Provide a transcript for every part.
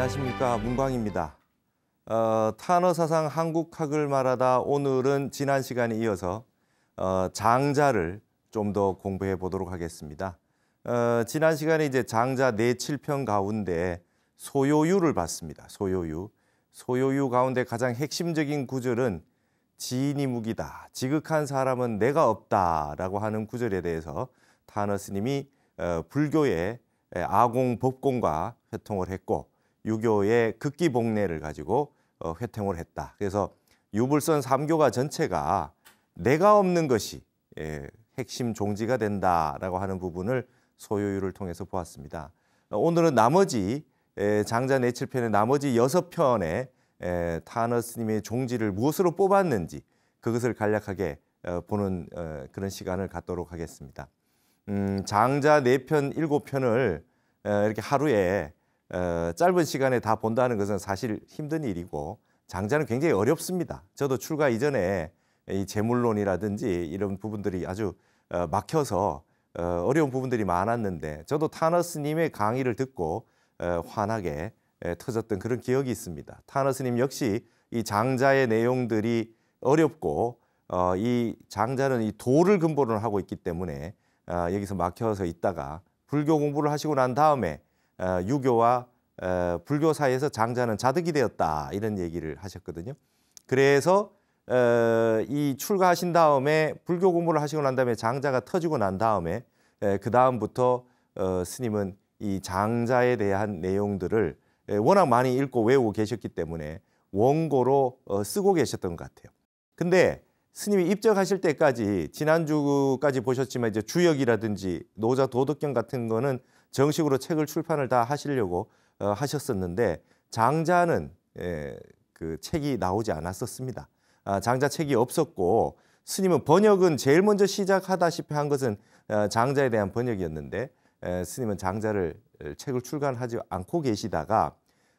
안녕하십니까 문광입니다. 어, 탄어 사상 한국학을 말하다 오늘은 지난 시간에 이어서 어, 장자를 좀 더 공부해 보도록 하겠습니다. 어, 지난 시간에 이제 장자 내칠편 네 가운데 소요유를 봤습니다. 소요유. 소요유 가운데 가장 핵심적인 구절은 지인이 무기다. 지극한 사람은 내가 없다라고 하는 구절에 대해서 타너 스님이 어, 불교의 아공 법공과 회통을 했고 유교의 극기복례를 가지고 어, 회통을 했다. 그래서 유불선 3교가 전체가 내가 없는 것이 예, 핵심 종지가 된다라고 하는 부분을 소유율을 통해서 보았습니다. 오늘은 나머지 에, 예, 장자 내칠편의 나머지 여섯 편에 예, 타너스님의 종지를 무엇으로 뽑았는지 그것을 간략하게 어, 보는 어, 그런 시간을 갖도록 하겠습니다. 음, 장자 4편7 편을 어, 이렇게 하루에 어, 짧은 시간에 다 본다는 것은 사실 힘든 일이고 장자는 굉장히 어렵습니다. 저도 출가 이전에 이 재물론이라든지 이런 부분들이 아주 어, 막혀서 어, 려운 부분들이 많았는데 저도 타너스님의 강의를 듣고 어, 환하게 터졌던 그런 기억이 있습니다. 타너스님 역시 이 장자의 내용들이 어렵고 이 장자는 이 도를 근본으로 하고 있기 때문에 여기서 막혀서 있다가 불교 공부를 하시고 난 다음에 어, 유교와 어, 불교 사이에서 장자는 자득이 되었다 이런 얘기를 하셨거든요. 그래서 어, 이 출가하신 다음에 불교 공부를 하시고 난 다음에 장자가 터지고 난 다음에 그 다음부터 스님은 이 장자에 대한 내용들을 워낙 많이 읽고 외우고 계셨기 때문에 원고로 쓰고 계셨던 것 같아요. 근데 스님이 입적하실 때까지 지난주까지 보셨지만 이제 주역이라든지 노자 도덕경 같은 거는 정식으로 책을 출판을 다 하시려고 어, 하셨었는데 장자는 예, 그 책이 나오지 않았었습니다. 아, 장자 책이 없었고 스님은 번역은 제일 먼저 시작하다시피 한 것은 어, 장자에 대한 번역이었는데 스님은 장자를 책을 출간하지 않고 계시다가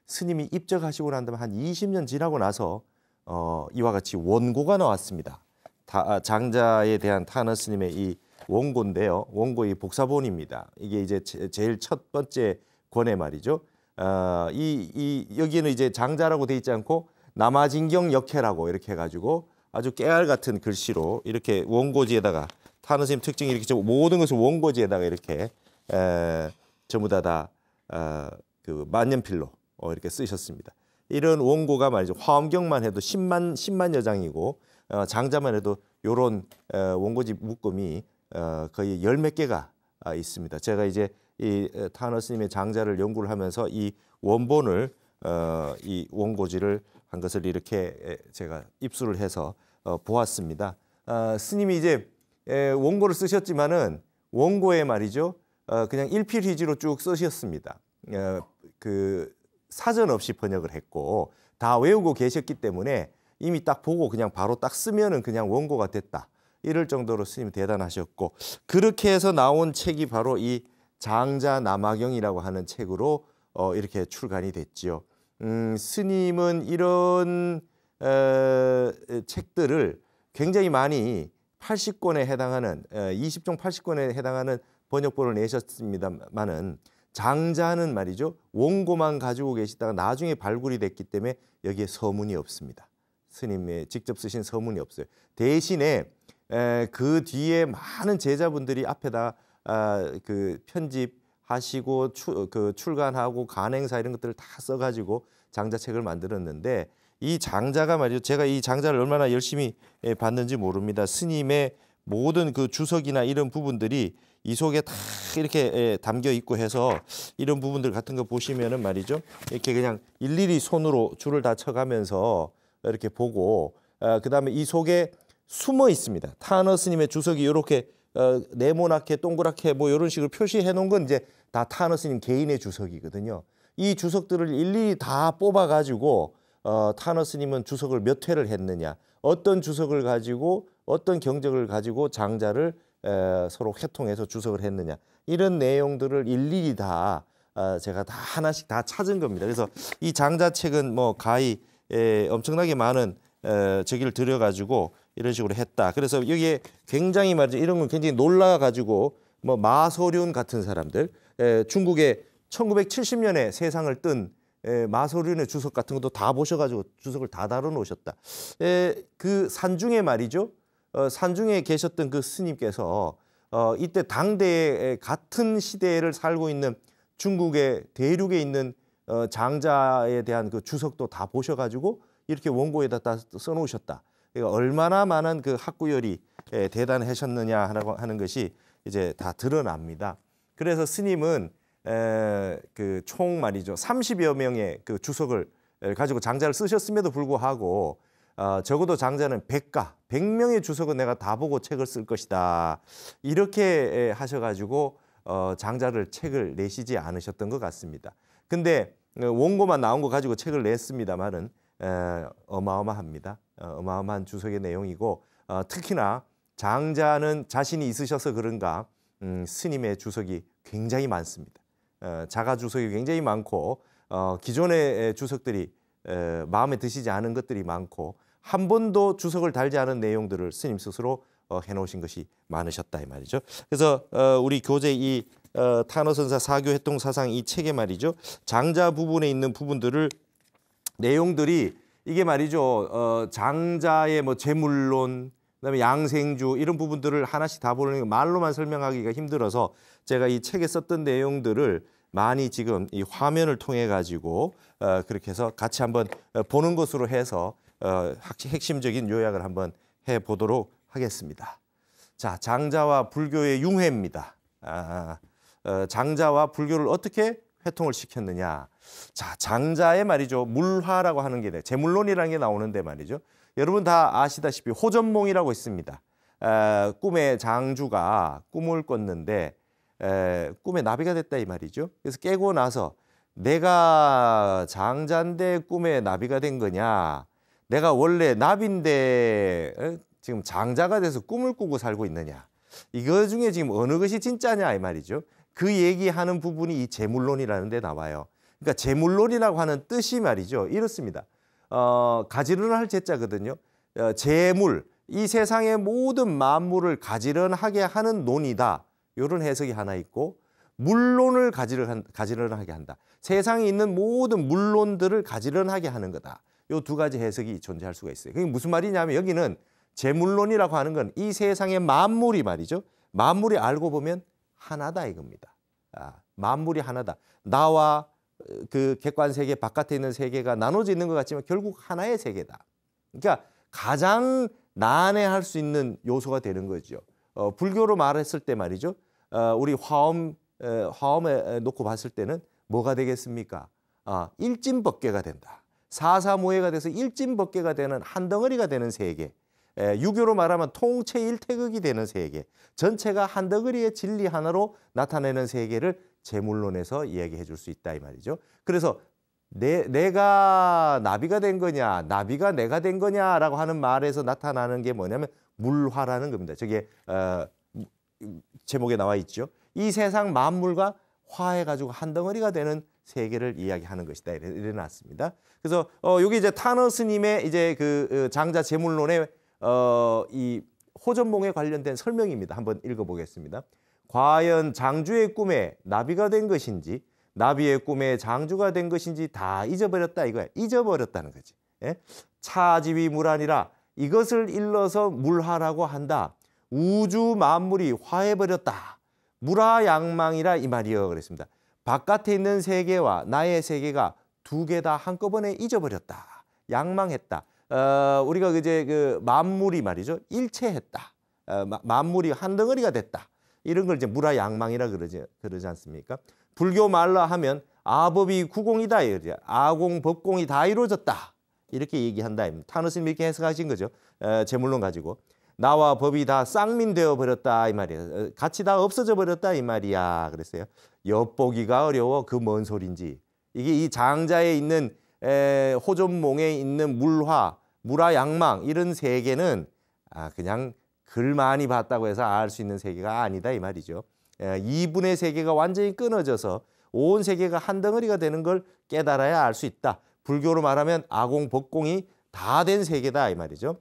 스님이 입적하시고 난 다음에 한 20년 지나고 나서 어, 이와 같이 원고가 나왔습니다. 다, 아, 장자에 대한 타너 스님의 이 원고인데요. 원고의 복사본입니다. 이게 이제 제일 첫 번째 권의 말이죠. 어, 이, 이 여기는 이제 장자라고 돼 있지 않고 남아진경 역해라고 이렇게 해가지고 아주 깨알 같은 글씨로 이렇게 원고지에다가 타느스님 특징이 렇게 모든 것을 원고지에다가 이렇게 에, 전부 다다 어, 그 만년필로 어, 이렇게 쓰셨습니다. 이런 원고가 말이죠. 화엄경만 해도 10만 10만 여장이고 어, 장자만 해도 요런 어, 원고지 묶음이 어, 거의 열 몇 개가 아, 있습니다. 제가 이제 이 어, 타너스님의 장자를 연구를 하면서 이 원본을 어, 이 원고지를 한 것을 이렇게 제가 입수를 해서 보았습니다. 아, 스님이 이제 원고를 쓰셨지만은 원고에 말이죠. 그냥 일필휘지로 쭉 쓰셨습니다. 그 사전 없이 번역을 했고 다 외우고 계셨기 때문에 이미 딱 보고 그냥 바로 딱 쓰면은 그냥 원고가 됐다. 이럴 정도로 스님이 대단하셨고 그렇게 해서 나온 책이 바로 이 장자 남아경이라고 하는 책으로 어, 이렇게 출간이 됐지요. 음, 스님은 이런 에, 책들을 굉장히 많이 80권에 해당하는 20종 80권에 해당하는 번역본을 내셨습니다만은 장자는 말이죠 원고만 가지고 계시다가 나중에 발굴이 됐기 때문에 여기에 서문이 없습니다. 스님의 직접 쓰신 서문이 없어요. 대신에 그 뒤에 많은 제자분들이 앞에다 아, 그 편집하시고 그 출간하고 간행사 이런 것들을 다 써가지고 장자책을 만들었는데 이 장자가 말이죠. 제가 이 장자를 얼마나 열심히 예, 봤는지 모릅니다. 스님의 모든 그 주석이나 이런 부분들이 이 속에 다 이렇게 예, 담겨 있고 해서 이런 부분들 같은 거 보시면은 말이죠. 이렇게 그냥 일일이 손으로 줄을 다 쳐가면서 이렇게 보고 아, 그 다음에 이 속에 숨어 있습니다. 타너 스님의 주석이 이렇게 어, 네모나게 동그랗게 뭐 이런 식으로 표시해 놓은 건 이제 다 타너 스님 개인의 주석이거든요. 이 주석들을 일일이 다 뽑아 가지고 어, 타너 스님은 주석을 몇 회를 했느냐, 어떤 주석을 가지고 어떤 경적을 가지고 장자를 에, 서로 회통해서 주석을 했느냐 이런 내용들을 일일이 다 어, 제가 다 하나씩 다 찾은 겁니다. 그래서 이 장자책은 뭐 가히 에, 엄청나게 많은 저기를 들여가지고 이런 식으로 했다. 그래서 여기에 굉장히 말이죠. 이런 건 굉장히 놀라가지고 뭐 마소륜 같은 사람들, 에, 중국의 1970년에 세상을 뜬 에, 마소륜의 주석 같은 것도 다 보셔가지고 주석을 다 다뤄 놓으셨다. 에, 그 산중에 말이죠. 어, 산중에 계셨던 그 스님께서 어, 이때 당대의 같은 시대를 살고 있는 중국의 대륙에 있는 어, 장자에 대한 그 주석도 다 보셔가지고 이렇게 원고에다 다 써놓으셨다. 그러니까 얼마나 많은 그 학구열이 예, 대단하셨느냐 하는 것이 이제 다 드러납니다. 그래서 스님은 그 총 말이죠. 30여 명의 그 주석을 가지고 장자를 쓰셨음에도 불구하고 어, 적어도 장자는 100가, 100명의 주석은 내가 다 보고 책을 쓸 것이다. 이렇게 하셔가지고 어, 장자를 책을 내시지 않으셨던 것 같습니다. 근데 어, 원고만 나온 거 가지고 책을 냈습니다만은 어마어마합니다. 어, 어마어마한 주석의 내용이고 어, 특히나 장자는 자신이 있으셔서 그런가 음, 스님의 주석이 굉장히 많습니다. 어, 자가 주석이 굉장히 많고 기존의 주석들이 마음에 드시지 않은 것들이 많고 한 번도 주석을 달지 않은 내용들을 스님 스스로 해놓으신 것이 많으셨다 이 말이죠. 그래서 우리 교재 이 탄어선사 사교회통 사상 이 책에 말이죠 장자 부분에 있는 부분들을 내용들이 이게 말이죠. 어, 장자의 뭐 재물론 그다음에 양생주 이런 부분들을 하나씩 다 보는 말로만 설명하기가 힘들어서 제가 이 책에 썼던 내용들을 많이 지금 이 화면을 통해 가지고 어, 그렇게 해서 같이 한번 어, 보는 것으로 해서 어, 핵심적인 요약을 한번 해 보도록 하겠습니다. 자, 장자와 불교의 융회입니다. 아, 어, 장자와 불교를 어떻게 회통을 시켰느냐. 자, 장자의 말이죠. 물화라고 하는 게, 네, 재물론이라는 게 나오는데 말이죠. 여러분 다 아시다시피 호전몽이라고 있습니다. 에, 꿈의 장주가 꿈을 꿨는데 에, 꿈에 나비가 됐다 이 말이죠. 그래서 깨고 나서 내가 장자인데 꿈에 나비가 된 거냐? 내가 원래 나비인데 지금 장자가 돼서 꿈을 꾸고 살고 있느냐? 이거 중에 지금 어느 것이 진짜냐 이 말이죠. 그 얘기하는 부분이 이 재물론이라는 데 나와요. 그러니까 재물론이라고 하는 뜻이 말이죠. 이렇습니다. 어, 가지런할 제자거든요. 어, 재물, 이 세상의 모든 만물을 가지런하게 하는 논이다. 이런 해석이 하나 있고 물론을 가지런, 가지런하게 한다. 세상에 있는 모든 물론들을 가지런하게 하는 거다. 이 두 가지 해석이 존재할 수가 있어요. 그게 무슨 말이냐면 여기는 재물론이라고 하는 건 이 세상의 만물이 말이죠. 만물이 알고 보면 하나다 이겁니다. 아, 만물이 하나다. 나와 그 객관 세계 바깥에 있는 세계가 나눠져 있는 것 같지만 결국 하나의 세계다. 그러니까 가장 난해할 수 있는 요소가 되는 거죠. 어, 불교로 말했을 때 말이죠. 어, 우리 화엄 화엄에 놓고 봤을 때는 뭐가 되겠습니까? 아, 일진법계가 된다. 사사모해가 돼서 일진법계가 되는 한 덩어리가 되는 세계. 예, 유교로 말하면 통체 일태극이 되는 세계, 전체가 한 덩어리의 진리 하나로 나타내는 세계를 제물론에서 이야기해 줄 수 있다 이 말이죠. 그래서 내, 내가 나비가 된 거냐, 나비가 내가 된 거냐라고 하는 말에서 나타나는 게 뭐냐면 물화라는 겁니다. 저게 어, 제목에 나와 있죠. 이 세상 만물과 화해가지고 한 덩어리가 되는 세계를 이야기하는 것이다. 이래, 이래 놨습니다. 그래서 어, 여기 이제 타너스님의 이제 그 어, 장자 제물론의 어, 이 호전몽에 관련된 설명입니다. 한번 읽어보겠습니다. 과연 장주의 꿈에 나비가 된 것인지 나비의 꿈에 장주가 된 것인지 다 잊어버렸다 이거야. 잊어버렸다는 거지. 예? 차집이 물안이라 이것을 일러서 물하라고 한다. 우주 만물이 화해버렸다. 물하양망이라 이 말이여 그랬습니다. 바깥에 있는 세계와 나의 세계가 두 개 다 한꺼번에 잊어버렸다. 양망했다. 어, 우리가 이제 그 만물이 말이죠. 일체했다. 어, 만물이 한 덩어리가 됐다. 이런 걸 이제 무라 양망이라 그러지, 그러지 않습니까? 불교 말라 하면 아법이 구공이다. 이러죠. 아공 법공이 다 이루어졌다. 이렇게 얘기한다. 타노스님 이렇게 해석하신 거죠. 에, 어, 제물론 가지고. 나와 법이 다 쌍민되어 버렸다 이말이야 어, 같이 다 없어져 버렸다 이 말이야. 그랬어요. 엿보기가 어려워 그 뭔 소린지. 이게 이 장자에 있는 에, 호전몽에 있는 물화 무라 양망 이런 세계는 아, 그냥 글 많이 봤다고 해서 알 수 있는 세계가 아니다 이 말이죠. 예, 이분의 세계가 완전히 끊어져서 온 세계가 한 덩어리가 되는 걸 깨달아야 알 수 있다. 불교로 말하면 아공 복공이다 된 세계다 이 말이죠.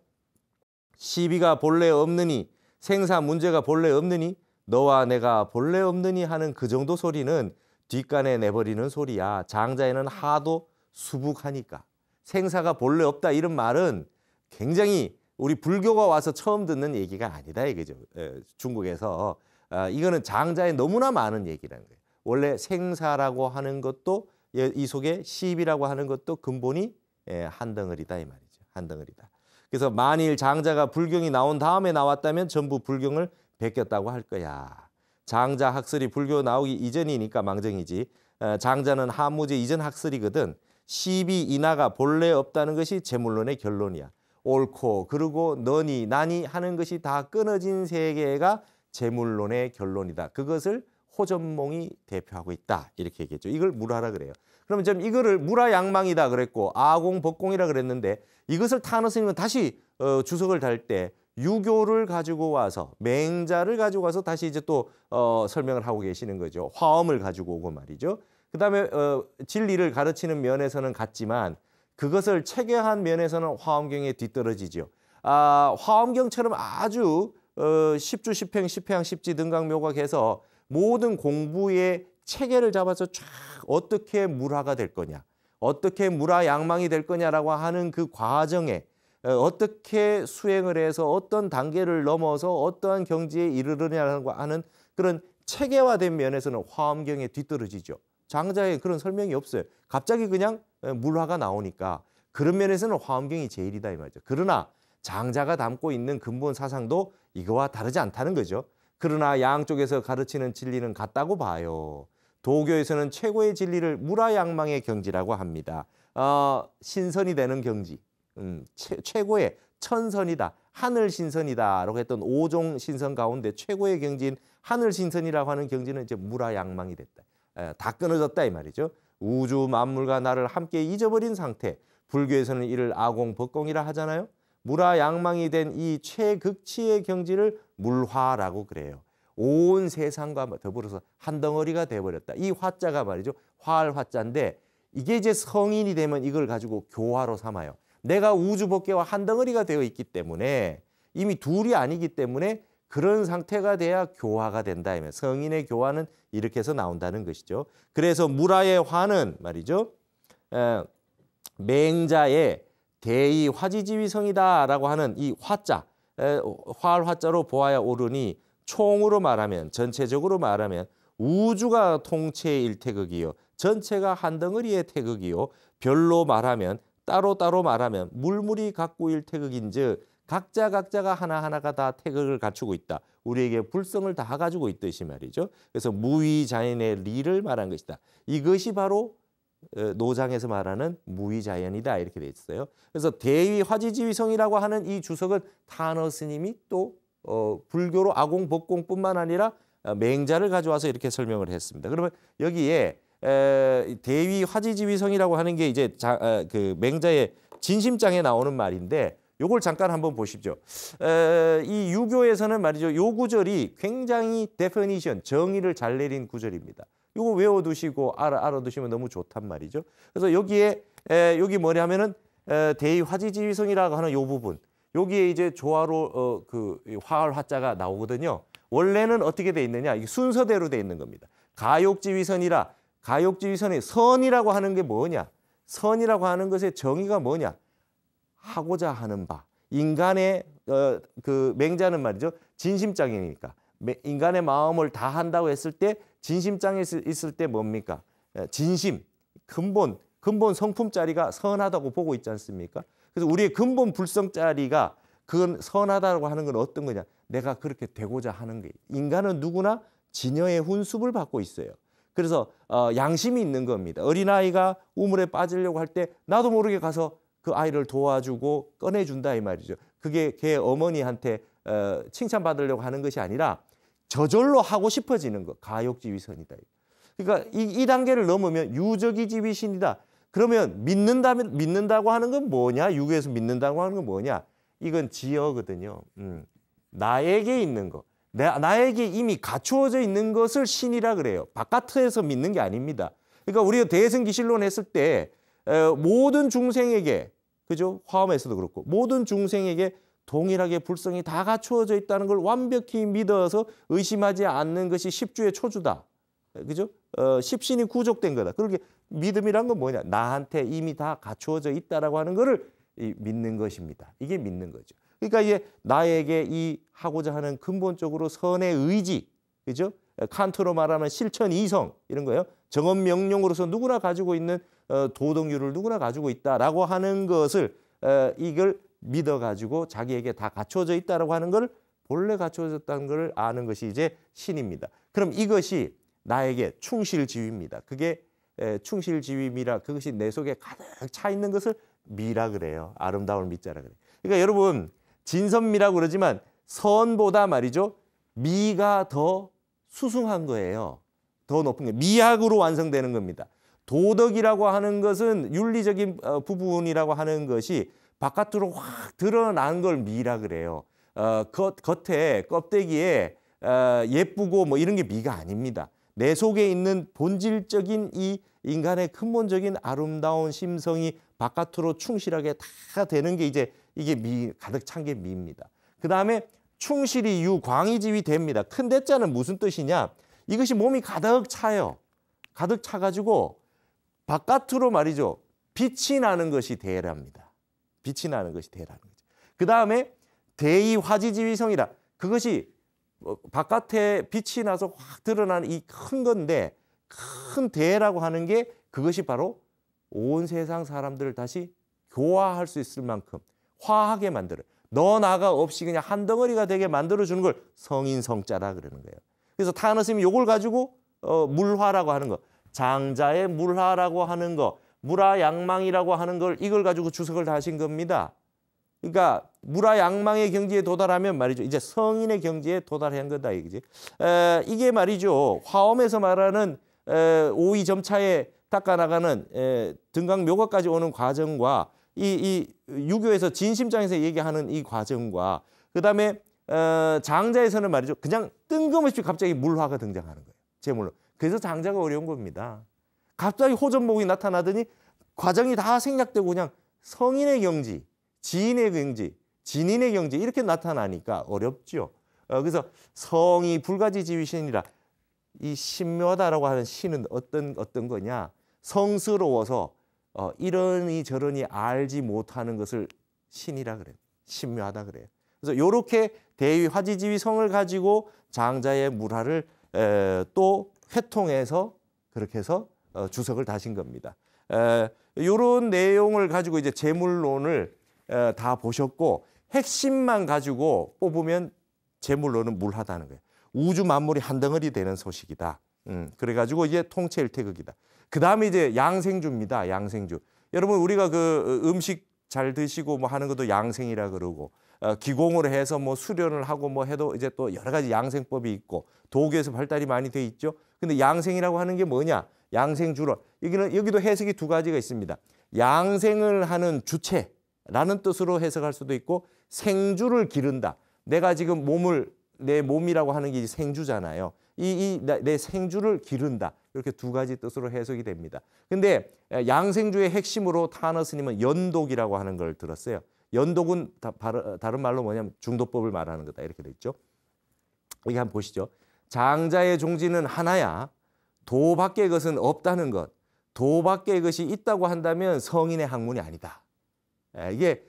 시비가 본래 없느니 생사 문제가 본래 없느니 너와 내가 본래 없느니 하는 그 정도 소리는 뒷간에 내버리는 소리야. 장자에는 하도 수북하니까. 생사가 본래 없다 이런 말은 굉장히 우리 불교가 와서 처음 듣는 얘기가 아니다 이거죠. 예, 중국에서 아, 이거는 장자에 너무나 많은 얘기라는 거예요. 원래 생사라고 하는 것도 예, 이 속에 시입이라고 하는 것도 근본이 예, 한 덩어리다 이 말이죠. 한 덩어리다. 그래서 만일 장자가 불경이 나온 다음에 나왔다면 전부 불경을 베꼈다고 할 거야. 장자 학설이 불교 나오기 이전이니까 망정이지. 아, 장자는 하무제 이전 학설이거든. 시비 인하가 본래 없다는 것이 재물론의 결론이야. 옳고 그리고 너니 나니 하는 것이 다 끊어진 세계가 재물론의 결론이다. 그것을 호전몽이 대표하고 있다. 이렇게 얘기했죠. 이걸 물하라 그래요. 그럼 좀 이거를 물하 양망이다 그랬고 아공 법공이라 그랬는데 이것을 타노스님은 다시 어, 주석을 달 때 유교를 가지고 와서 맹자를 가지고 와서 다시 이제 또 어, 설명을 하고 계시는 거죠. 화엄을 가지고 오고 말이죠. 그다음에 어, 진리를 가르치는 면에서는 같지만 그것을 체계한 면에서는 화엄경에 뒤떨어지죠. 아, 화엄경처럼 아주 어, 십주 십행 십행 십지 등강묘각해서 모든 공부의 체계를 잡아서 쫙 어떻게 물화가 될 거냐, 어떻게 물화 양망이 될 거냐라고 하는 그 과정에 어, 어떻게 수행을 해서 어떤 단계를 넘어서 어떠한 경지에 이르느냐라는 하는 그런 체계화된 면에서는 화엄경에 뒤떨어지죠. 장자에 그런 설명이 없어요. 갑자기 그냥 물화가 나오니까 그런 면에서는 화엄경이 제일이다 이 말이죠. 그러나 장자가 담고 있는 근본 사상도 이거와 다르지 않다는 거죠. 그러나 양쪽에서 가르치는 진리는 같다고 봐요. 도교에서는 최고의 진리를 무라양망의 경지라고 합니다. 어, 신선이 되는 경지, 음, 최, 고의 천선이다, 하늘 신선이다라고 했던 오종 신선 가운데 최고의 경지인 하늘 신선이라고 하는 경지는 이제 무라양망이 됐다. 다 끊어졌다 이 말이죠. 우주 만물과 나를 함께 잊어버린 상태. 불교에서는 이를 아공 법공이라 하잖아요. 무라 양망이 된 이 최극치의 경지를 물화라고 그래요. 온 세상과 더불어서 한 덩어리가 돼버렸다. 이 화자가 말이죠. 화할 화자인데 이게 이제 성인이 되면 이걸 가지고 교화로 삼아요. 내가 우주 법계와 한 덩어리가 되어 있기 때문에 이미 둘이 아니기 때문에 그런 상태가 돼야 교화가 된다. 하면 성인의 교화는 이렇게 해서 나온다는 것이죠. 그래서 무라의 화는 말이죠. 에, 맹자의 대의 화지지위성이다라고 하는 이 화자, 에, 화할 화자로 보아야 오르니 총으로 말하면 전체적으로 말하면 우주가 통체의 일태극이요. 전체가 한 덩어리의 태극이요. 별로 말하면 따로따로 따로 말하면 물물이 갖고 일태극인즉 각자 각자가 하나하나가 다 태극을 갖추고 있다. 우리에게 불성을 다 가지고 있듯이 말이죠. 그래서 무위자연의 리를 말한 것이다. 이것이 바로 어, 노장에서 말하는 무위자연이다 이렇게 돼 있어요. 그래서 대위 화지지위성이라고 하는 이 주석은 타너 스님이 또 어, 불교로 아공 복공뿐만 아니라 어, 맹자를 가져와서 이렇게 설명을 했습니다. 그러면 여기에 에, 대위 화지지위성이라고 하는 게 이제 자, 에, 어, 그 맹자의 진심장에 나오는 말인데 요걸 잠깐 한번 보십시오. 에, 이 유교에서는 말이죠. 요 구절이 굉장히 데피니션, 정의를 잘 내린 구절입니다. 요거 외워두시고 알아, 알아두시면 너무 좋단 말이죠. 그래서 여기에 에, 여기 뭐냐 면은 에, 대의 화지지위성이라고 하는 요 부분. 여기에 이제 조화로 어, 그 화할 화자가 나오거든요. 원래는 어떻게 돼 있느냐? 이게 순서대로 돼 있는 겁니다. 가욕지위선이라 가욕지위선의 선이라고 하는 게 뭐냐? 선이라고 하는 것의 정의가 뭐냐? 하고자 하는 바 인간의 어, 그 맹자는 말이죠 진심장이니까 인간의 마음을 다 한다고 했을 때 진심장이 있을 때 뭡니까 진심 근본 근본 성품자리가 선하다고 보고 있지 않습니까 그래서 우리의 근본 불성자리가 그건 선하다고 하는 건 어떤 거냐 내가 그렇게 되고자 하는 게 인간은 누구나 진여의 훈습을 받고 있어요 그래서 어, 양심이 있는 겁니다 어린아이가 우물에 빠지려고 할 때 나도 모르게 가서 그 아이를 도와주고 꺼내준다 이 말이죠. 그게 걔 어머니한테 어, 칭찬받으려고 하는 것이 아니라 저절로 하고 싶어지는 거 가욕지위선이다. 그러니까 이, 이 단계를 넘으면 유적이 지위신이다. 그러면 믿는다 믿는다고 하는 건 뭐냐? 유교에서 믿는다고 하는 건 뭐냐? 이건 지어거든요. 음. 나에게 있는 거. 나, 나에게 이미 갖추어져 있는 것을 신이라 그래요. 바깥에서 믿는 게 아닙니다. 그러니까 우리가 대승기실론 했을 때 모든 중생에게 그죠? 화엄에서도 그렇고 모든 중생에게 동일하게 불성이 다 갖추어져 있다는 걸 완벽히 믿어서 의심하지 않는 것이 십주의 초주다. 그죠? 어, 십신이 구족된 거다. 그렇게 믿음이란 건 뭐냐? 나한테 이미 다 갖추어져 있다라고 하는 거를 믿는 것입니다. 이게 믿는 거죠. 그러니까 이제 나에게 이 하고자 하는 근본적으로 선의 의지, 그죠? 칸트로 말하면 실천 이성 이런 거예요. 정업 명령으로서 누구나 가지고 있는 어, 도덕률을 누구나 가지고 있다라고 하는 것을 어, 이걸 믿어 가지고 자기에게 다 갖춰져 있다라고 하는 걸 본래 갖춰졌다는 걸 아는 것이 이제 신입니다. 그럼 이것이 나에게 충실지위입니다. 그게 충실지위미라 그것이 내 속에 가득 차 있는 것을 미라 그래요. 아름다움을 자라 그래. 그러니까 여러분 진선미라고 그러지만 선보다 말이죠. 미가 더 수승한 거예요. 더 높은 게 미학으로 완성되는 겁니다. 도덕이라고 하는 것은 윤리적인 어, 부분이라고 하는 것이 바깥으로 확 드러난 걸 미라 그래요. 어, 겉, 에 껍데기에 어, 예쁘고 뭐 이런 게 미가 아닙니다. 내 속에 있는 본질적인 이 인간의 근본적인 아름다운 심성이 바깥으로 충실하게 다 되는 게 이제 이게 미 가득 찬 게 미입니다. 그 다음에 충실히 유광이지위 됩니다. 큰 대자는 무슨 뜻이냐? 이것이 몸이 가득 차요. 가득 차가지고 바깥으로 말이죠. 빛이 나는 것이 대랍니다. 빛이 나는 것이 대라는 거죠. 그 다음에 대의 화지지위성이라 그것이 뭐 바깥에 빛이 나서 확 드러나는 이큰 건데 큰 대라고 하는 게 그것이 바로 온 세상 사람들을 다시 교화할 수 있을 만큼 화하게 만들어요. 너 나가 없이 그냥 한 덩어리가 되게 만들어주는 걸 성인 성자라 그러는 거예요. 그래서 타하스님이 요걸 가지고 어, 물화라고 하는 거, 장자의 물화라고 하는 거, 물화양망이라고 하는 걸 이걸 가지고 주석을 다신 겁니다. 그러니까 물화양망의 경지에 도달하면 말이죠. 이제 성인의 경지에 도달한 거다 이거 이게 말이죠. 화엄에서 말하는 에, 오이점차에 닦아나가는 등강묘가까지 오는 과정과 이, 이 유교에서 진심장에서 얘기하는 이 과정과 그다음에 어, 장자에서는 말이죠. 그냥 뜬금없이 갑자기 물화가 등장하는 거예요. 제물로. 그래서 장자가 어려운 겁니다. 갑자기 호전목이 나타나더니 과정이 다 생략되고 그냥 성인의 경지, 지인의 경지, 진인의 경지 이렇게 나타나니까 어렵죠. 어, 그래서 성이 불가지 지위신이라 이 신묘하다라고 하는 신은 어떤 어떤 거냐? 성스러워서 어, 이러니 저러니 알지 못하는 것을 신이라 그래요. 신묘하다 그래요. 그래서 이렇게 대위 화지지위 성을 가지고 장자의 물화를 에, 또 회통해서 그렇게 해서 어, 주석을 다신 겁니다. 이런 내용을 가지고 이제 재물론을 에, 다 보셨고 핵심만 가지고 뽑으면 재물론은 물하다는 거예요. 우주 만물이 한 덩어리 되는 소식이다. 음, 그래가지고 이제 통체 일태극이다. 그다음에 이제 양생주입니다. 양생주. 여러분 우리가 그 어, 음식 잘 드시고 뭐 하는 것도 양생이라 그러고 어, 기공을 해서 뭐 수련을 하고 뭐 해도 이제 또 여러 가지 양생법이 있고 도교에서 발달이 많이 돼 있죠. 근데 양생이라고 하는 게 뭐냐? 양생주로 여기는 여기도 해석이 두 가지가 있습니다. 양생을 하는 주체라는 뜻으로 해석할 수도 있고 생주를 기른다. 내가 지금 몸을 내 몸이라고 하는 게 생주잖아요. 이내 생주를 기른다. 이렇게 두 가지 뜻으로 해석이 됩니다. 근데 양생주의 핵심으로 타너 스님은 연독이라고 하는 걸 들었어요. 연독은 어, 다른 말로 뭐냐면 중독법을 말하는 거다. 이렇게 돼죠 여기 한번 보시죠. 장자의 종지는 하나야. 도 밖의 것은 없다는 것. 도 밖의 것이 있다고 한다면 성인의 학문이 아니다. 이게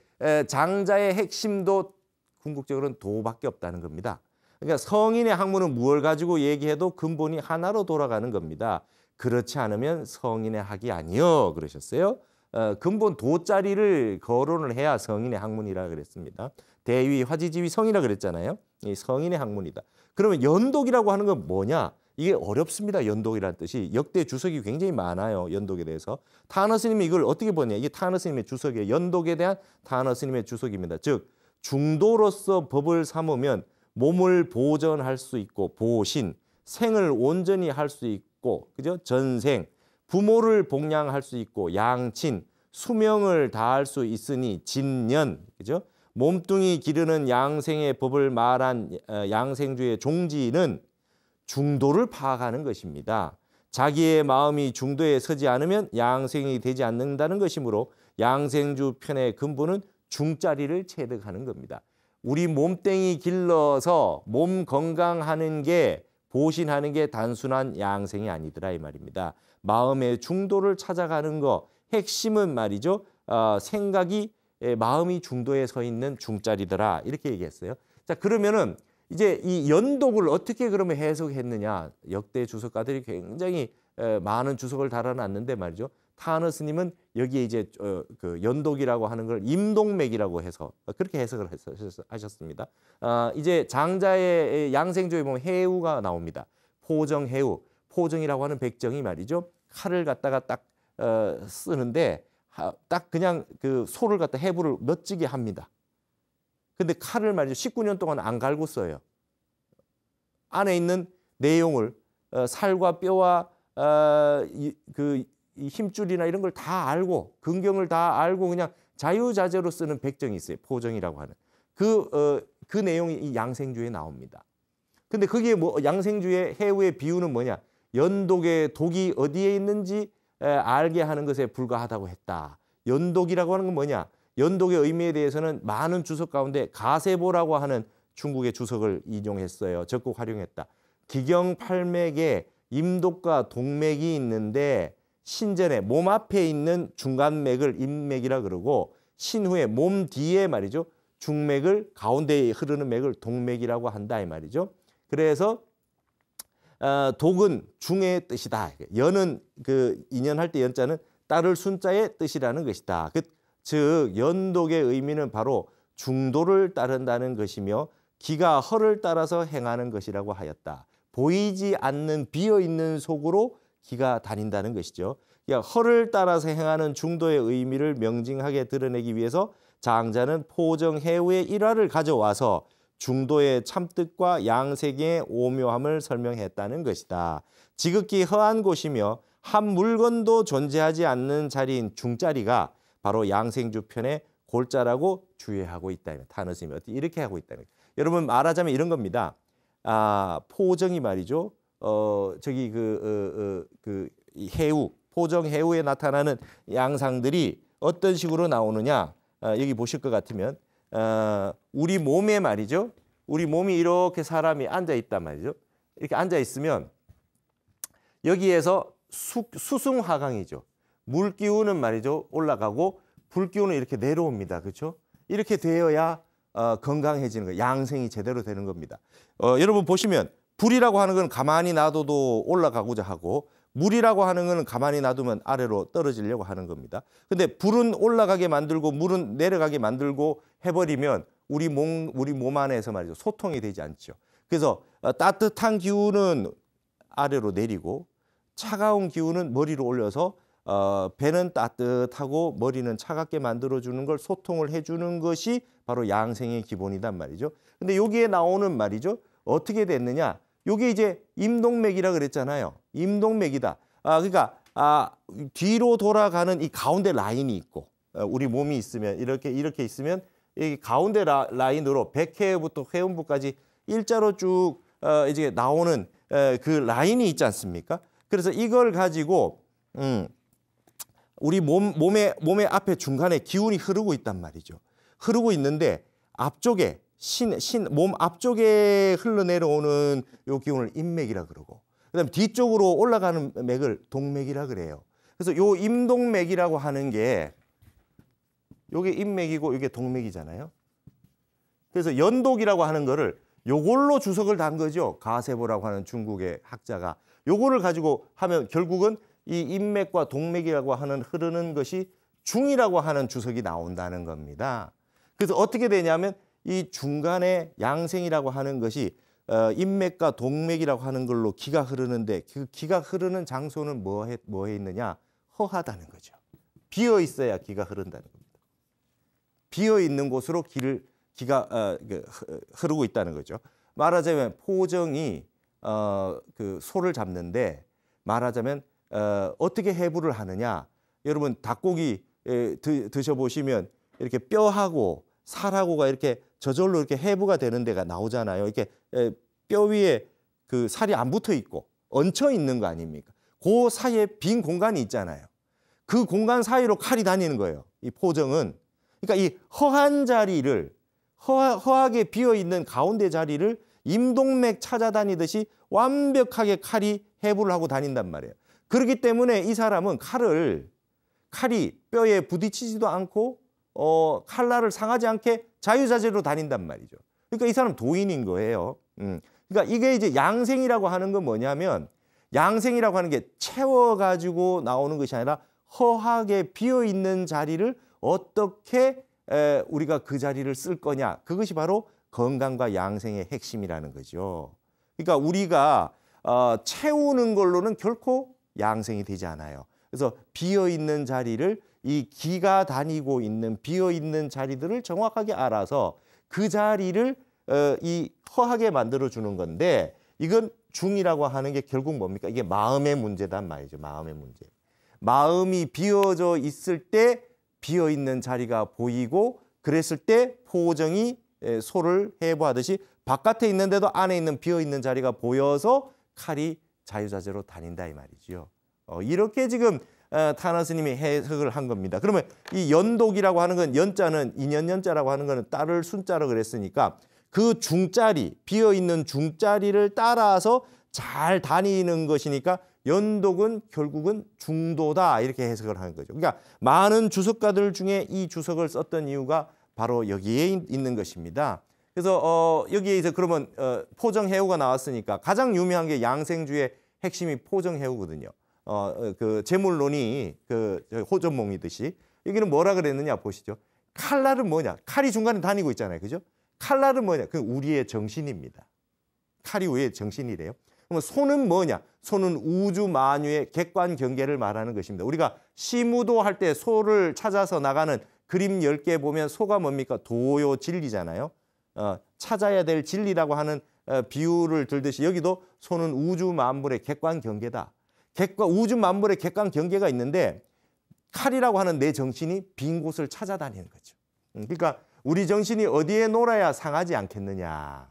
장자의 핵심도 궁극적으로는 도밖에 없다는 겁니다. 그러니까 성인의 학문은 무엇 가지고 얘기해도 근본이 하나로 돌아가는 겁니다. 그렇지 않으면 성인의 학이 아니요 그러셨어요. 어, 근본 도자리를 거론을 해야 성인의 학문이라 그랬습니다. 대위, 화지지위, 성이라 그랬잖아요. 이 성인의 학문이다. 그러면 연독이라고 하는 건 뭐냐? 이게 어렵습니다. 연독이라는 뜻이 역대 주석이 굉장히 많아요. 연독에 대해서 타너 스님이 이걸 어떻게 보냐? 이게 타너 스님의 주석이에요. 연독에 대한 타너 스님의 주석입니다. 즉 중도로서 법을 삼으면 몸을 보전할 수 있고 보신, 생을 온전히 할 수 있고 그죠? 전생, 부모를 복양할 수 있고 양친, 수명을 다할 수 있으니 진년, 그죠? 몸뚱이 기르는 양생의 법을 말한 어, 양생주의 종지는 중도를 파악하는 것입니다. 자기의 마음이 중도에 서지 않으면 양생이 되지 않는다는 것이므로 양생주 편의 근본은 중자리를 체득하는 겁니다. 우리 몸땡이 길러서 몸 건강하는 게 보신하는 게 단순한 양생이 아니더라 이 말입니다. 마음의 중도를 찾아가는 거 핵심은 말이죠. 어, 생각이 마음이 중도에 서 있는 중짜리더라 이렇게 얘기했어요. 자 그러면은 이제 이 연독을 어떻게 그러면 해석했느냐 역대 주석가들이 굉장히 많은 주석을 달아놨는데 말이죠. 타너 스님은 여기에 이제 어, 그 연독이라고 하는 걸 임동맥이라고 해서 그렇게 해석을 하셨습니다. 아, 이제 장자의 양생조에 보면 해우가 나옵니다. 포정 해우, 포정이라고 하는 백정이 말이죠. 칼을 갖다가 딱 어, 쓰는데 딱 그냥 그 소를 갖다 해부를 멋지게 합니다. 근데 칼을 말이죠. 19년 동안 안 갈고 써요. 안에 있는 내용을 어, 살과 뼈와 어, 이, 그이 힘줄이나 이런 걸 다 알고 근경을 다 알고 그냥 자유자재로 쓰는 백정이 있어요. 포정이라고 하는. 그, 어, 그 내용이 이 양생주에 나옵니다. 근데 그게 뭐 양생주의 해우의 비유는 뭐냐. 연독의 독이 어디에 있는지 알게 하는 것에 불과하다고 했다. 연독이라고 하는 건 뭐냐. 연독의 의미에 대해서는 많은 주석 가운데 가세보라고 하는 중국의 주석을 인용했어요. 적극 활용했다. 기경팔맥에 임독과 동맥이 있는데 신전의몸 앞에 있는 중간맥을 인맥이라 그러고 신후의몸 뒤에 말이죠. 중맥을 가운데에 흐르는 맥을 동맥이라고 한다 이 말이죠. 그래서 어, 독은 중의 뜻이다. 연은 그 인연할 때 연자는 따를 순자의 뜻이라는 것이다. 그, 즉 연독의 의미는 바로 중도를 따른다는 것이며 기가 허를 따라서 행하는 것이라고 하였다. 보이지 않는 비어 있는 속으로 기가 다닌다는 것이죠. 그러니까 허를 따라서 행하는 중도의 의미를 명징하게 드러내기 위해서 장자는 포정 해우의 일화를 가져와서 중도의 참뜻과 양색의 오묘함을 설명했다는 것이다. 지극히 허한 곳이며 한 물건도 존재하지 않는 자리인 중자리가 바로 양생주편의 골자라고 주의하고 있다는 타느스님이 어떻게 이렇게 하고 있다는 여러분 말하자면 이런 겁니다. 아, 포정이 말이죠. 어 저기 그, 어, 어, 그 해우 포정 해우에 나타나는 양상들이 어떤 식으로 나오느냐 어, 여기 보실 것 같으면 어, 우리 몸에 말이죠 우리 몸이 이렇게 사람이 앉아 있단 말이죠 이렇게 앉아 있으면 여기에서 수, 수승화강이죠 물 기운은 말이죠 올라가고 불 기운은 이렇게 내려옵니다 그렇죠 이렇게 되어야 어, 건강해지는 거 양생이 제대로 되는 겁니다 어, 여러분 보시면 불이라고 하는 건 가만히 놔둬도 올라가고자 하고 물이라고 하는 건 가만히 놔두면 아래로 떨어지려고 하는 겁니다. 근데 불은 올라가게 만들고 물은 내려가게 만들고 해버리면 우리 몸, 우리 몸 안에서 말이죠. 소통이 되지 않죠. 그래서 어, 따뜻한 기운은 아래로 내리고 차가운 기운은 머리로 올려서 어, 배는 따뜻하고 머리는 차갑게 만들어주는 걸 소통을 해주는 것이 바로 양생의 기본이란 말이죠. 근데 여기에 나오는 말이죠. 어떻게 됐느냐. 요게 이제 임동맥이라 그랬잖아요. 임동맥이다. 아, 그러니까 아, 뒤로 돌아가는 이 가운데 라인이 있고 어, 우리 몸이 있으면 이렇게 이렇게 있으면 이 가운데 라, 라인으로 백회부터 회음부까지 일자로 쭉 어, 이제 나오는 에, 어, 그 라인이 있지 않습니까? 그래서 이걸 가지고 음, 우리 몸 몸의 몸의 앞에 중간에 기운이 흐르고 있단 말이죠. 흐르고 있는데 앞쪽에 신, 신, 몸 앞쪽에 흘러내려오는 요 기운을 인맥이라 그러고 그다음에 뒤쪽으로 올라가는 맥을 동맥이라 그래요. 그래서 요 임동맥이라고 하는 게 요게 인맥이고 이게 동맥이잖아요. 그래서 연독이라고 하는 거를 요걸로 주석을 단 거죠. 가세보라고 하는 중국의 학자가 요거를 가지고 하면 결국은 이 인맥과 동맥이라고 하는 흐르는 것이 중이라고 하는 주석이 나온다는 겁니다. 그래서 어떻게 되냐면 이 중간에 양생이라고 하는 것이 어, 인맥과 동맥이라고 하는 걸로 기가 흐르는데 그 기가 흐르는 장소는 뭐에 뭐해 있느냐 허하다는 거죠. 비어 있어야 기가 흐른다는 겁니다. 비어 있는 곳으로 기를 기가 어, 그, 흐르고 있다는 거죠. 말하자면 포정이 어, 그 소를 잡는데 말하자면 어, 어떻게 해부를 하느냐. 여러분 닭고기 에, 드, 드셔보시면 이렇게 뼈하고 살하고가 이렇게 저절로 이렇게 해부가 되는 데가 나오잖아요. 이렇게 뼈 위에 그 살이 안 붙어 있고 얹혀 있는 거 아닙니까? 그 사이에 빈 공간이 있잖아요. 그 공간 사이로 칼이 다니는 거예요. 이 포정은. 그러니까 이 허한 자리를 허하, 허하게 비어 있는 가운데 자리를 임동맥 찾아다니듯이 완벽하게 칼이 해부를 하고 다닌단 말이에요. 그렇기 때문에 이 사람은 칼을 칼이 뼈에 부딪히지도 않고 어, 칼날을 상하지 않게 자유자재로 다닌단 말이죠. 그러니까 이 사람 도인인 거예요. 음. 그러니까 이게 이제 양생이라고 하는 건 뭐냐면 양생이라고 하는 게 채워가지고 나오는 것이 아니라 허하게 비어있는 자리를 어떻게 에, 우리가 그 자리를 쓸 거냐. 그것이 바로 건강과 양생의 핵심이라는 거죠. 그러니까 우리가 어, 채우는 걸로는 결코 양생이 되지 않아요. 그래서 비어 있는 자리를 이 기가 다니고 있는 비어 있는 자리들을 정확하게 알아서 그 자리를 어, 이 허하게 만들어 주는 건데 이건 중이라고 하는 게 결국 뭡니까? 이게 마음의 문제단 말이죠. 마음의 문제. 마음이 비어져 있을 때 비어 있는 자리가 보이고 그랬을 때 포정이 소를 해부하듯이 바깥에 있는데도 안에 있는 비어 있는 자리가 보여서 칼이 자유자재로 다닌다 이 말이지요. 어, 이렇게 지금 어, 타나 스님이 해석을 한 겁니다. 그러면 이 연독이라고 하는 건 연자는 인연 연자라고 하는 거는 따를 순자로 그랬으니까 그 중자리 비어 있는 중자리를 따라서 잘 다니는 것이니까 연독은 결국은 중도다 이렇게 해석을 하는 거죠. 그러니까 많은 주석가들 중에 이 주석을 썼던 이유가 바로 여기에 있는 것입니다. 그래서 어, 여기에서 그러면 어, 포정해우가 나왔으니까 가장 유명한 게 양생주의 핵심이 포정해우거든요. 어, 어, 그 재물론이 그 호전몽이듯이 여기는 뭐라 그랬느냐 보시죠. 칼날은 뭐냐? 칼이 중간에 다니고 있잖아요. 그죠? 칼날은 뭐냐? 그 우리의 정신입니다. 칼이 우리의 정신이래요. 그러면 손은 뭐냐? 손은 우주 만유의 객관 경계를 말하는 것입니다. 우리가 시무도 할 때 소를 찾아서 나가는 그림 10개 보면 소가 뭡니까? 도요 진리잖아요. 어, 찾아야 될 진리라고 하는 어, 비유를 들듯이 여기도 소는 우주 만물의 객관 경계다. 객관 우주 만물의 객관 경계가 있는데 칼이라고 하는 내 정신이 빈 곳을 찾아다니는 거죠. 음, 그러니까 우리 정신이 어디에 놀아야 상하지 않겠느냐.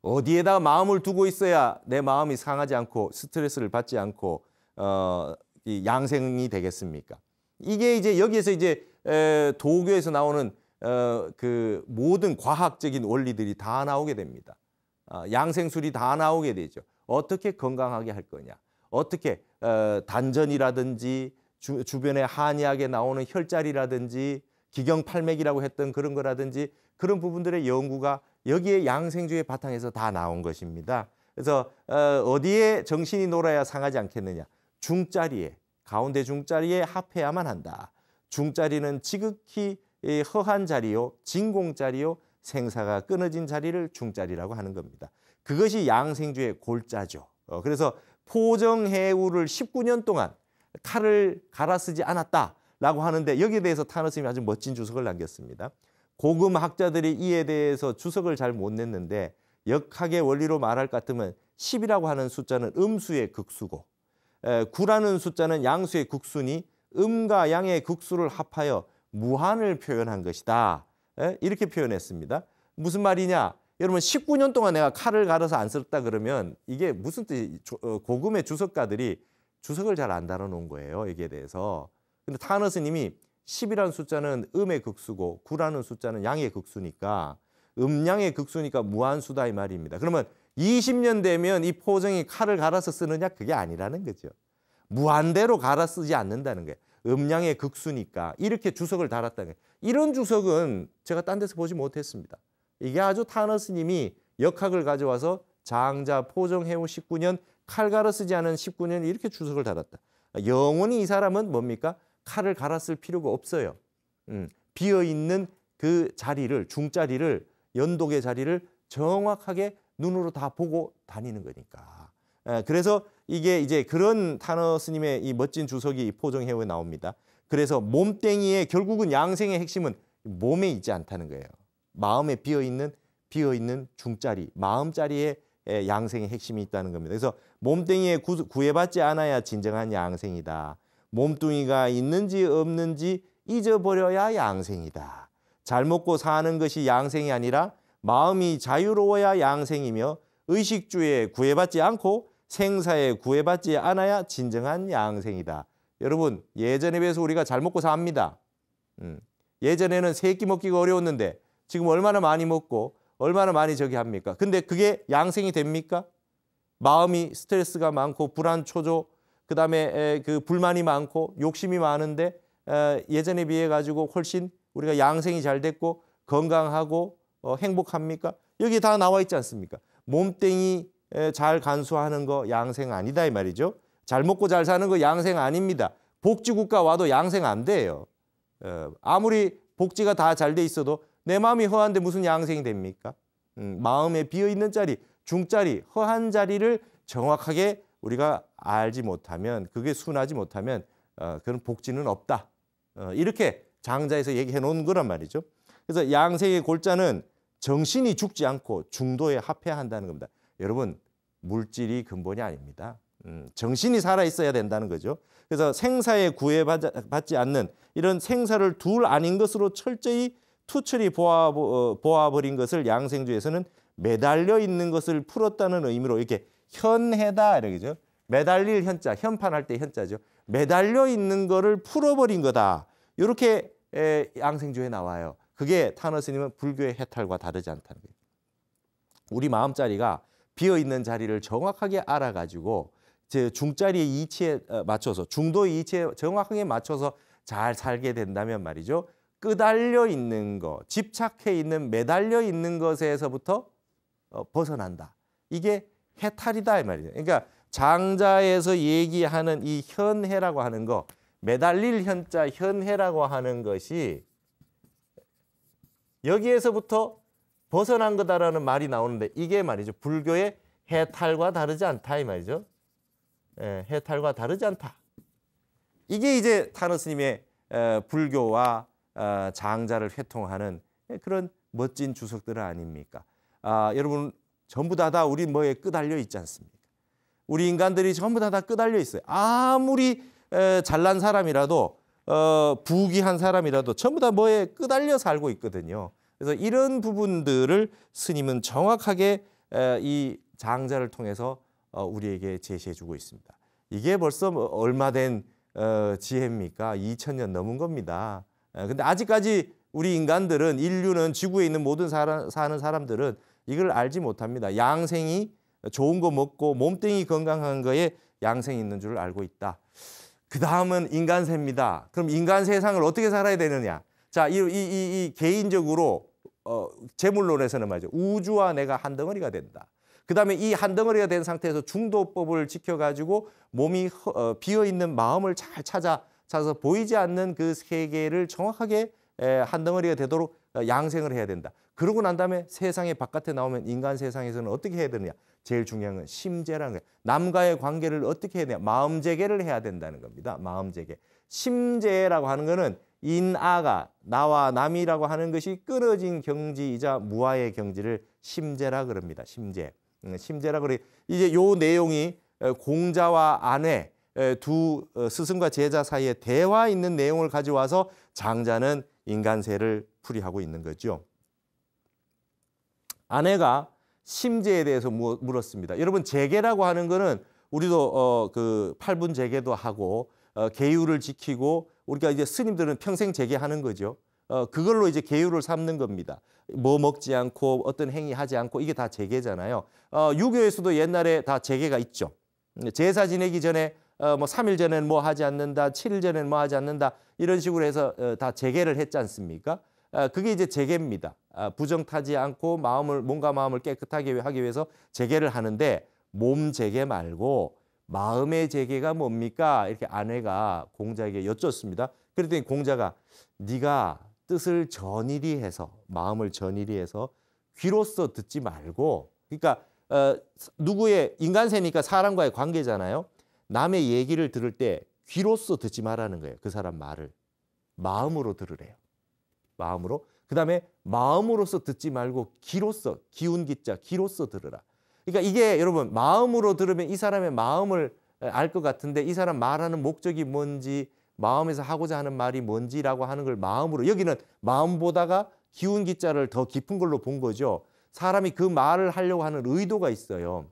어디에다가 마음을 두고 있어야 내 마음이 상하지 않고 스트레스를 받지 않고 어, 양생이 되겠습니까? 이게 이제 여기에서 이제 에, 도교에서 나오는 어, 그 모든 과학적인 원리들이 다 나오게 됩니다. 어, 양생술이 다 나오게 되죠. 어떻게 건강하게 할 거냐. 어떻게 어, 단전이라든지 주, 주변에 한의학에 나오는 혈자리라든지 기경팔맥이라고 했던 그런 거라든지 그런 부분들의 연구가 여기에 양생주의 바탕에서 다 나온 것입니다. 그래서 어, 디에 정신이 놀아야 상하지 않겠느냐. 중자리에 가운데 중자리에 합해야만 한다. 중자리는 지극히 허한 자리요, 진공 자리요, 생사가 끊어진 자리를 중자리라고 하는 겁니다. 그것이 양생주의 골자죠. 어, 그래서 포정해우를 19년 동안 칼을 갈아 쓰지 않았다라고 하는데 여기에 대해서 타너스님이 아주 멋진 주석을 남겼습니다. 고금 학자들이 이에 대해서 주석을 잘 못 냈는데 역학의 원리로 말할 것 같으면 10이라고 하는 숫자는 음수의 극수고 9라는 숫자는 양수의 극수니 음과 양의 극수를 합하여 무한을 표현한 것이다. 이렇게 표현했습니다. 무슨 말이냐? 여러분 19년 동안 내가 칼을 갈아서 안 썼다 그러면 이게 무슨 뜻이 어, 고금의 주석가들이 주석을 잘안 다뤄 놓은 거예요. 여기 대해서. 근데 타너스 님이 10이라는 숫자는 음의 극수고 9라는 숫자는 양의 극수니까 음양의 극수니까 무한수다 이 말입니다. 그러면 20년 되면 이 포정이 칼을 갈아서 쓰느냐? 그게 아니라는 거죠. 무한대로 갈아 쓰지 않는다는 거 음양의 극수니까 이렇게 주석을 달았다는 거 이런 주석은 제가 딴 데서 보지 못했습니다. 이게 아주 타너스님이 역학을 가져와서 장자 포정해온 19년 칼 갈아 쓰지 않은 19년 이렇게 주석을 달았다. 영원히 이 사람은 뭡니까? 칼을 갈아 쓸 필요가 없어요. 음, 비어 있는 그 자리를 중자리를 연독의 자리를 정확하게 눈으로 다 보고 다니는 거니까. 에, 예, 그래서 이게 이제 그런 타너스님의 이 멋진 주석이 포정해후에 나옵니다. 그래서 몸땡이의 결국은 양생의 핵심은 몸에 있지 않다는 거예요. 마음에 비어 있는 비어 있는 중짜리, 마음짜리에 양생의 핵심이 있다는 겁니다. 그래서 몸뚱이에 구애받지 않아야 진정한 양생이다. 몸뚱이가 있는지 없는지 잊어버려야 양생이다. 잘 먹고 사는 것이 양생이 아니라 마음이 자유로워야 양생이며 의식주에 구애받지 않고 생사에 구애받지 않아야 진정한 양생이다. 여러분 예전에 비해서 우리가 잘 먹고 삽니다. 음. 예전에는 세끼 먹기가 어려웠는데 지금 얼마나 많이 먹고 얼마나 많이 저기 합니까? 근데 그게 양생이 됩니까? 마음이 스트레스가 많고 불안 초조 그다음에 그 불만이 많고 욕심이 많은데 예전에 비해 가지고 훨씬 우리가 양생이 잘 됐고 건강하고 어, 행복합니까? 여기 다 나와 있지 않습니까? 몸땡이 잘 간수하는 거 양생 아니다 이 말이죠. 잘 먹고 잘 사는 거 양생 아닙니다. 복지국가 와도 양생 안 돼요. 어, 아무리 복지가 다 잘 돼 있어도 내 마음이 허한데 무슨 양생이 됩니까? 음, 마음에 비어있는 자리, 중자리, 허한 자리를 정확하게 우리가 알지 못하면 그게 순하지 못하면 어, 그런 복지는 없다. 어, 이렇게 장자에서 얘기해 놓은 거란 말이죠. 그래서 양생의 골자는 정신이 죽지 않고 중도에 합해야 한다는 겁니다. 여러분 물질이 근본이 아닙니다. 음, 정신이 살아 있어야 된다는 거죠. 그래서 생사에 구애받지 않는 이런 생사를 둘 아닌 것으로 철저히 투철이 보아, 어, 보아버린 것을 양생주에서는 매달려 있는 것을 풀었다는 의미로 이렇게 현해다 이렇게 죠 매달릴 현자, 현판할 때 현자죠. 매달려 있는 거를 풀어버린 거다. 이렇게 양생조에 나와요. 그게 타너스님은 불교의 해탈과 다르지 않다는 거예요. 우리 마음자리가 비어있는 자리를 정확하게 알아가지고 제 중자리의 이치에 어, 맞춰서 중도의 이치에 정확하게 맞춰서 잘 살게 된다면 말이죠. 끄달려 있는 거, 집착해 있는, 매달려 있는 것에서부터 어, 벗어난다. 이게 해탈이다 이말이에 그러니까 장자에서 얘기하는 이 현해라고 하는 거, 매달릴 현자 현해라고 하는 것이 여기에서부터 벗어난 거다라는 말이 나오는데 이게 말이죠. 불교의 해탈과 다르지 않다 이 말이죠. 예, 해탈과 다르지 않다. 이게 이제 타노스님의 불교와 아, 장자를 회통하는 그런 멋진 주석들 아닙니까? 아, 여러분 전부 다 다 우리 뭐에 끄달려 있지 않습니까? 우리 인간들이 전부 다다 끄달려 있어요. 아무리 에, 잘난 사람이라도 어, 부귀한 사람이라도 전부 다 뭐에 끄달려 살고 있거든요. 그래서 이런 부분들을 스님은 정확하게 에, 이 장자를 통해서 어, 우리에게 제시해주고 있습니다. 이게 벌써 뭐 얼마 된 어, 지혜입니까? 2 0년 넘은 겁니다. 예, 근데 아직까지 우리 인간들은 인류는 지구에 있는 모든 사람, 사는 사람들은 이걸 알지 못합니다. 양생이 좋은 거 먹고 몸뚱이 건강한 거에 양생이 있는 줄 알고 있다. 그 다음은 인간세입니다. 그럼 인간 세상을 어떻게 살아야 되느냐? 자, 이, 이, 이, 이 개인적으로 어, 재물론에서는 말이죠. 우주와 내가 한 덩어리가 된다. 그 다음에 이 한 덩어리가 된 상태에서 중도법을 지켜가지고 몸이 어, 비어있는 마음을 잘 찾아 찾아서 보이지 않는 그 세계를 정확하게 한 덩어리가 되도록 어, 양생을 해야 된다. 그러고 난 다음에 세상의 바깥에 나오면 인간 세상에서는 어떻게 해야 되느냐. 제일 중요한 건 심재라는 거예요. 남과의 관계를 어떻게 해야 되냐. 마음 재개를 해야 된다는 겁니다. 마음 재개. 심재라고 하는 거는 인아가 나와 남이라고 하는 것이 끊어진 경지이자 무아의 경지를 심재라 그럽니다. 심재. 음, 심재라 그래. 이제 요 내용이 어, 공자와 아내 두 어, 스승과 제자 사이에 대화 있는 내용을 가져와서 장자는 인간세를 풀이하고 있는 거죠. 아내가 심재에 대해서 물었습니다. 여러분 재계라고 하는 거는 우리도 어, 그 8분 재계도 하고 어, 계율을 지키고 우리가 이제 스님들은 평생 재계하는 거죠. 어, 그걸로 이제 계율을 삼는 겁니다. 뭐 먹지 않고 어떤 행위 하지 않고 이게 다 재계잖아요. 어, 유교에서도 옛날에 다 재계가 있죠. 음, 제사 지내기 전에 어, 뭐 3일 전엔 뭐 하지 않는다, 7일 전엔 뭐 하지 않는다 이런 식으로 해서 어, 다 재개를 했지 않습니까? 어, 그게 이제 재개입니다. 아, 부정타지 않고 마음을 몸과 마음을 깨끗하게 하기 위해서 재개를 하는데 몸 재개 말고 마음의 재개가 뭡니까? 이렇게 아내가 공자에게 여쭙습니다. 그랬더니 공자가 네가 뜻을 전일이 해서 마음을 전일이 해서 귀로서 듣지 말고 그러니까 어, 누구의 인간세니까 사람과의 관계잖아요. 남의 얘기를 들을 때귀로써 듣지 말라는 거예요. 그 사람 말을. 마음으로 들으래요. 마음으로. 그 다음에 마음으로서 듣지 말고 귀로써 기운기자, 귀로써 들으라. 그러니까 이게 여러분 마음으로 들으면 이 사람의 마음을 알 것 같은데 이 사람 말하는 목적이 뭔지 마음에서 하고자 하는 말이 뭔지라고 하는 걸 마음으로 여기는 마음보다가 기운 기자를 더 깊은 걸로 본 거죠. 사람이 그 말을 하려고 하는 의도가 있어요.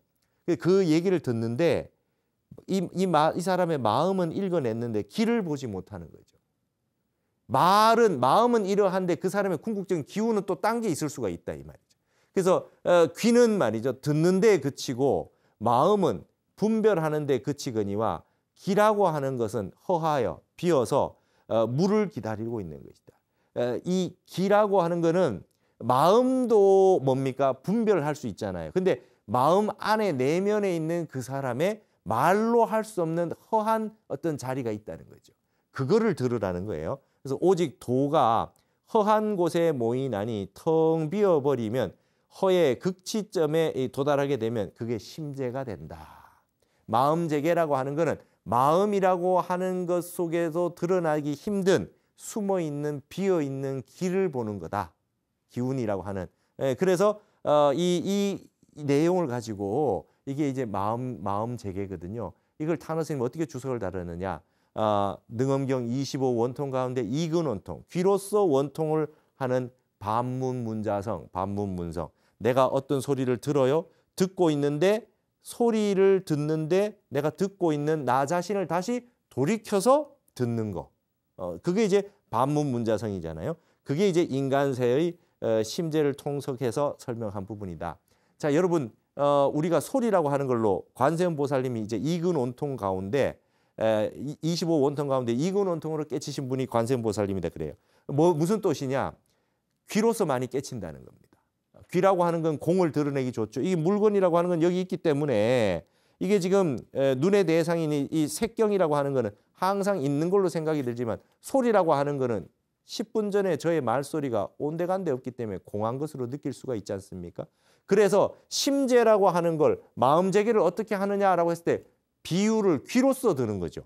그 얘기를 듣는데 이, 이, 마, 이 사람의 마음은 읽어냈는데 길을 보지 못하는 거죠. 말은 마음은 이러한데 그 사람의 궁극적인 기운은 또 딴 게 있을 수가 있다 이 말이죠. 그래서 어, 귀는 말이죠. 듣는데 그치고 마음은 분별하는데 그치거니와 기라고 하는 것은 허하여 비어서 어, 물을 기다리고 있는 것이다. 어, 이 기라고 하는 것은 마음도 뭡니까 분별할 수 있잖아요. 근데 마음 안에 내면에 있는 그 사람의 말로 할 수 없는 허한 어떤 자리가 있다는 거죠. 그거를 들으라는 거예요. 그래서 오직 도가 허한 곳에 모이나니 텅 비어버리면 허의 극치점에 도달하게 되면 그게 심재가 된다. 마음 재개라고 하는 것은 마음이라고 하는 것 속에서 드러나기 힘든 숨어 있는 비어 있는 길을 보는 거다. 기운이라고 하는. 예, 그래서 어, 이, 이 내용을 가지고 이게 이제 마음 마음 재개거든요. 이걸 탄어 스님 어떻게 주석을 다루느냐? 아, 능엄경 25 원통 가운데 이근 원통 귀로서 원통을 하는 반문 문자성, 반문 문성. 내가 어떤 소리를 들어요? 듣고 있는데 소리를 듣는데 내가 듣고 있는 나 자신을 다시 돌이켜서 듣는 거. 어, 그게 이제 반문 문자성이잖아요. 그게 이제 인간세의 어, 심재를 통속해서 설명한 부분이다. 자, 여러분 어, 우리가 소리라고 하는 걸로 관세음 보살님이 이제 이근 온통 가운데 에, 25 원통 가운데 이근 온통으로 깨치신 분이 관세음 보살님이다 그래요. 뭐 무슨 뜻이냐? 귀로서 많이 깨친다는 겁니다. 귀라고 하는 건 공을 드러내기 좋죠. 이 물건이라고 하는 건 여기 있기 때문에 이게 지금 눈의 대상인 이 색경이라고 하는 거는 항상 있는 걸로 생각이 들지만 소리라고 하는 거는 10분 전에 저의 말소리가 온데간데 없기 때문에 공한 것으로 느낄 수가 있지 않습니까? 그래서 심재라고 하는 걸 마음 재기를 어떻게 하느냐라고 했을 때 비유를 귀로써 드는 거죠.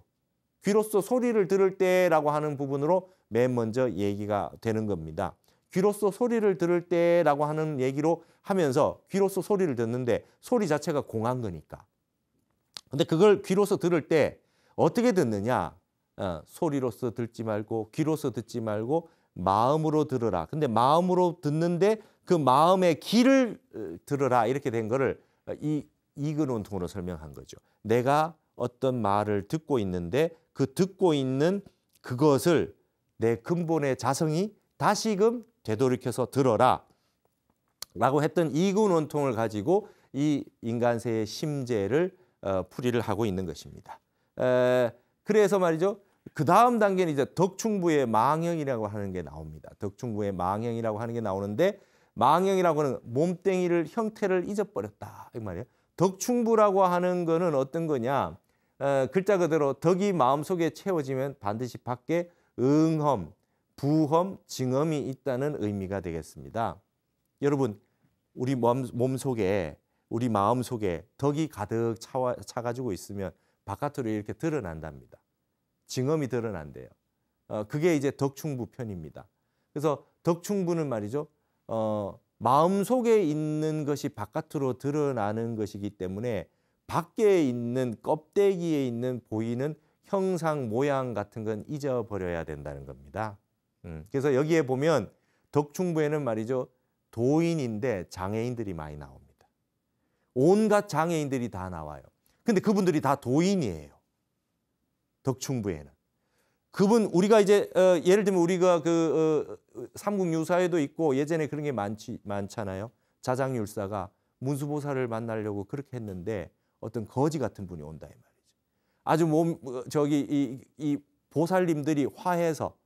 귀로써 소리를 들을 때라고 하는 부분으로 맨 먼저 얘기가 되는 겁니다. 귀로써 소리를 들을 때라고 하는 얘기로 하면서 귀로써 소리를 듣는데 소리 자체가 공한 거니까. 근데 그걸 귀로써 들을 때 어떻게 듣느냐? 어, 소리로서 듣지 말고 귀로서 듣지 말고 마음으로 들으라. 근데 마음으로 듣는데 그 마음의 길을 어, 들으라 이렇게 된 거를 어, 이 이근 온통으로 설명한 거죠. 내가 어떤 말을 듣고 있는데 그 듣고 있는 그것을 내 근본의 자성이 다시금 되돌이켜서 들어라 라고 했던 이근 온통을 가지고 이 인간세의 심재를 어, 풀이를 하고 있는 것입니다. 에, 그래서 말이죠. 그 다음 단계는 이제 덕충부의 망형이라고 하는 게 나옵니다. 덕충부의 망형이라고 하는 게 나오는데 망형이라고 는 몸뚱이를 형태를 잊어버렸다. 이 말이에요. 덕충부라고 하는 거는 어떤 거냐? 어, 글자 그대로 덕이 마음속에 채워지면 반드시 밖에 응험, 부험, 증험이 있다는 의미가 되겠습니다. 여러분, 우리 몸, 속에 우리 마음 속에 덕이 가득 차, 차가지고 있으면 바깥으로 이렇게 드러난답니다. 징검이 드러난대요. 어, 그게 이제 덕충부 편입니다. 그래서 덕충부는 말이죠. 어, 마음 속에 있는 것이 바깥으로 드러나는 것이기 때문에 밖에 있는 껍데기에 있는 보이는 형상 모양 같은 건 잊어버려야 된다는 겁니다. 음, 그래서 여기에 보면 덕충부에는 말이죠. 도인인데 장애인들이 많이 나옵니다. 온갖 장애인들이 다 나와요. 근데 그분들이 다 도인이에요. 덕충부에는. 그분 우리가 이제 어, 예를 들면 우리가 그 어, 삼국유사에도 있고 예전에 그런 게 많지 많잖아요. 자장율사가 문수보살을 만나려고 그렇게 했는데 어떤 거지 같은 분이 온다 이 말이죠. 아주 몸 어, 저기 이, 이 보살님들이 화해서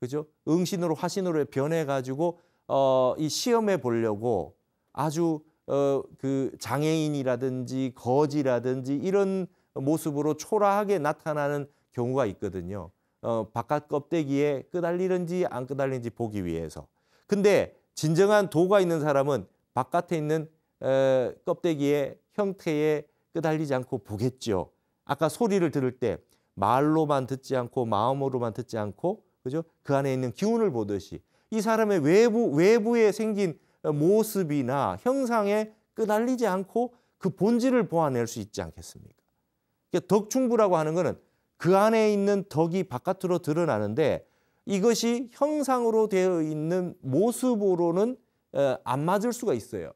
그죠? 응신으로 화신으로 변해 가지고 어, 이 시험해 보려고 아주 어, 그 장애인이라든지 거지라든지 이런 모습으로 초라하게 나타나는 경우가 있거든요. 어, 바깥 껍데기에 끄달리는지 안 끄달리는지 보기 위해서. 근데 진정한 도가 있는 사람은 바깥에 있는 에, 껍데기의 형태에 끄달리지 않고 보겠죠. 아까 소리를 들을 때 말로만 듣지 않고 마음으로만 듣지 않고 그죠? 그 안에 있는 기운을 보듯이 이 사람의 외부 외부에 생긴 모습이나 형상에 끄달리지 않고 그 본질을 보아낼 수 있지 않겠습니까? 그러니까 덕충부라고 하는 것은 그 안에 있는 덕이 바깥으로 드러나는데 이것이 형상으로 되어 있는 모습으로는 어, 안 맞을 수가 있어요.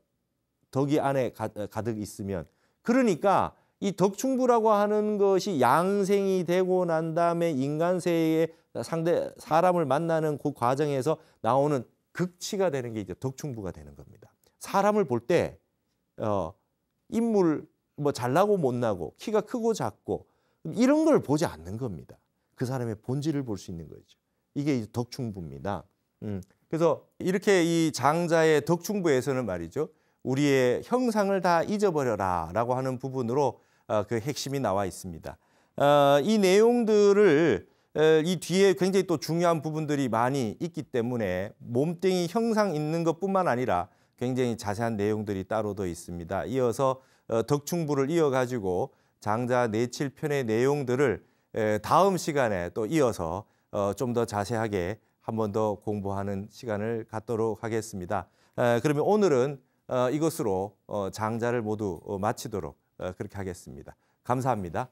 덕이 안에 어, 가득 있으면. 그러니까 이 덕충부라고 하는 것이 양생이 되고 난 다음에 인간세의 상대 사람을 만나는 그 과정에서 나오는 극치가 되는 게 이제 덕충부가 되는 겁니다. 사람을 볼때 어, 인물 뭐 잘나고 못나고 키가 크고 작고 이런 걸 보지 않는 겁니다. 그 사람의 본질을 볼 수 있는 거죠. 이게 덕충부입니다. 음. 그래서 이렇게 이 장자의 덕충부에서는 말이죠. 우리의 형상을 다 잊어버려라 라고 하는 부분으로 어, 그 핵심이 나와 있습니다. 어, 이 내용들을 어, 이 뒤에 굉장히 또 중요한 부분들이 많이 있기 때문에 몸뚱이 형상 있는 것뿐만 아니라 굉장히 자세한 내용들이 따로 더 있습니다. 이어서 어, 덕충부를 이어가지고 장자 네칠편의 내용들을 다음 시간에 또 이어서 어, 좀더 자세하게 한 번 더 공부하는 시간을 갖도록 하겠습니다. 그러면 오늘은 어, 이것으로 장자를 모두 마치도록 그렇게 하겠습니다. 감사합니다.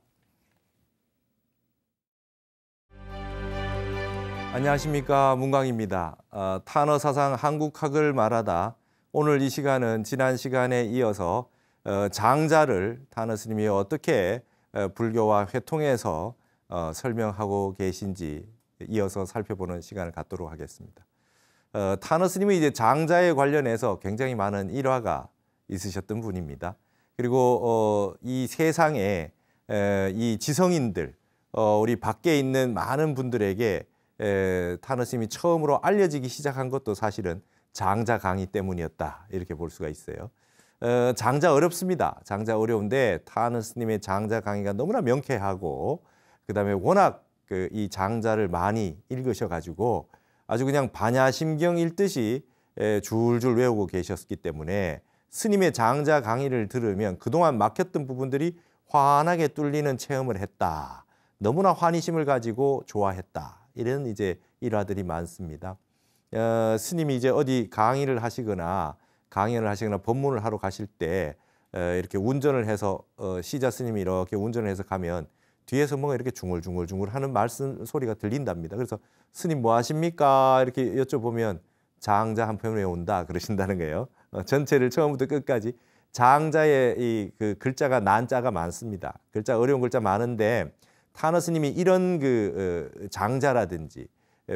안녕하십니까 문광입니다. 탄어 사상 한국학을 말하다 오늘 이 시간은 지난 시간에 이어서 어, 장자를 타나 스님이 어떻게 어, 불교와 회통해서 어, 설명하고 계신지 이어서 살펴보는 시간을 갖도록 하겠습니다. 타너 스님이 이제 장자에 관련해서 굉장히 많은 일화가 있으셨던 분입니다. 그리고 이 세상에 이 지성인들, 우리 밖에 있는 많은 분들에게 타너 스님이 처음으로 알려지기 시작한 것도 사실은 장자 강의 때문이었다 이렇게 볼 수가 있어요. 어, 장자 어렵습니다. 장자 어려운데 타는 스님의 장자 강의가 너무나 명쾌하고 그다음에 워낙 그이 장자를 많이 읽으셔 가지고 아주 그냥 반야심경 읽듯이 에, 예, 줄줄 외우고 계셨기 때문에 스님의 장자 강의를 들으면 그동안 막혔던 부분들이 환하게 뚫리는 체험을 했다. 너무나 환희심을 가지고 좋아했다. 이런 이제 일화들이 많습니다. 어, 스님이 이제 어디 강의를 하시거나 강연을 하시거나 법문을 하러 가실 때 이렇게 운전을 해서 어, 시자 스님이 이렇게 운전을 해서 가면 뒤에서 뭔가 이렇게 중얼중얼중얼 하는 말씀 소리가 들린답니다. 그래서 스님 뭐 하십니까? 이렇게 여쭤보면 장자 한 편에 온다 그러신다는 거예요. 어, 전체를 처음부터 끝까지 장자의 이그 글자가 난자가 많습니다. 글자 어려운 글자 많은데 타너 스님이 이런 그 어, 장자라든지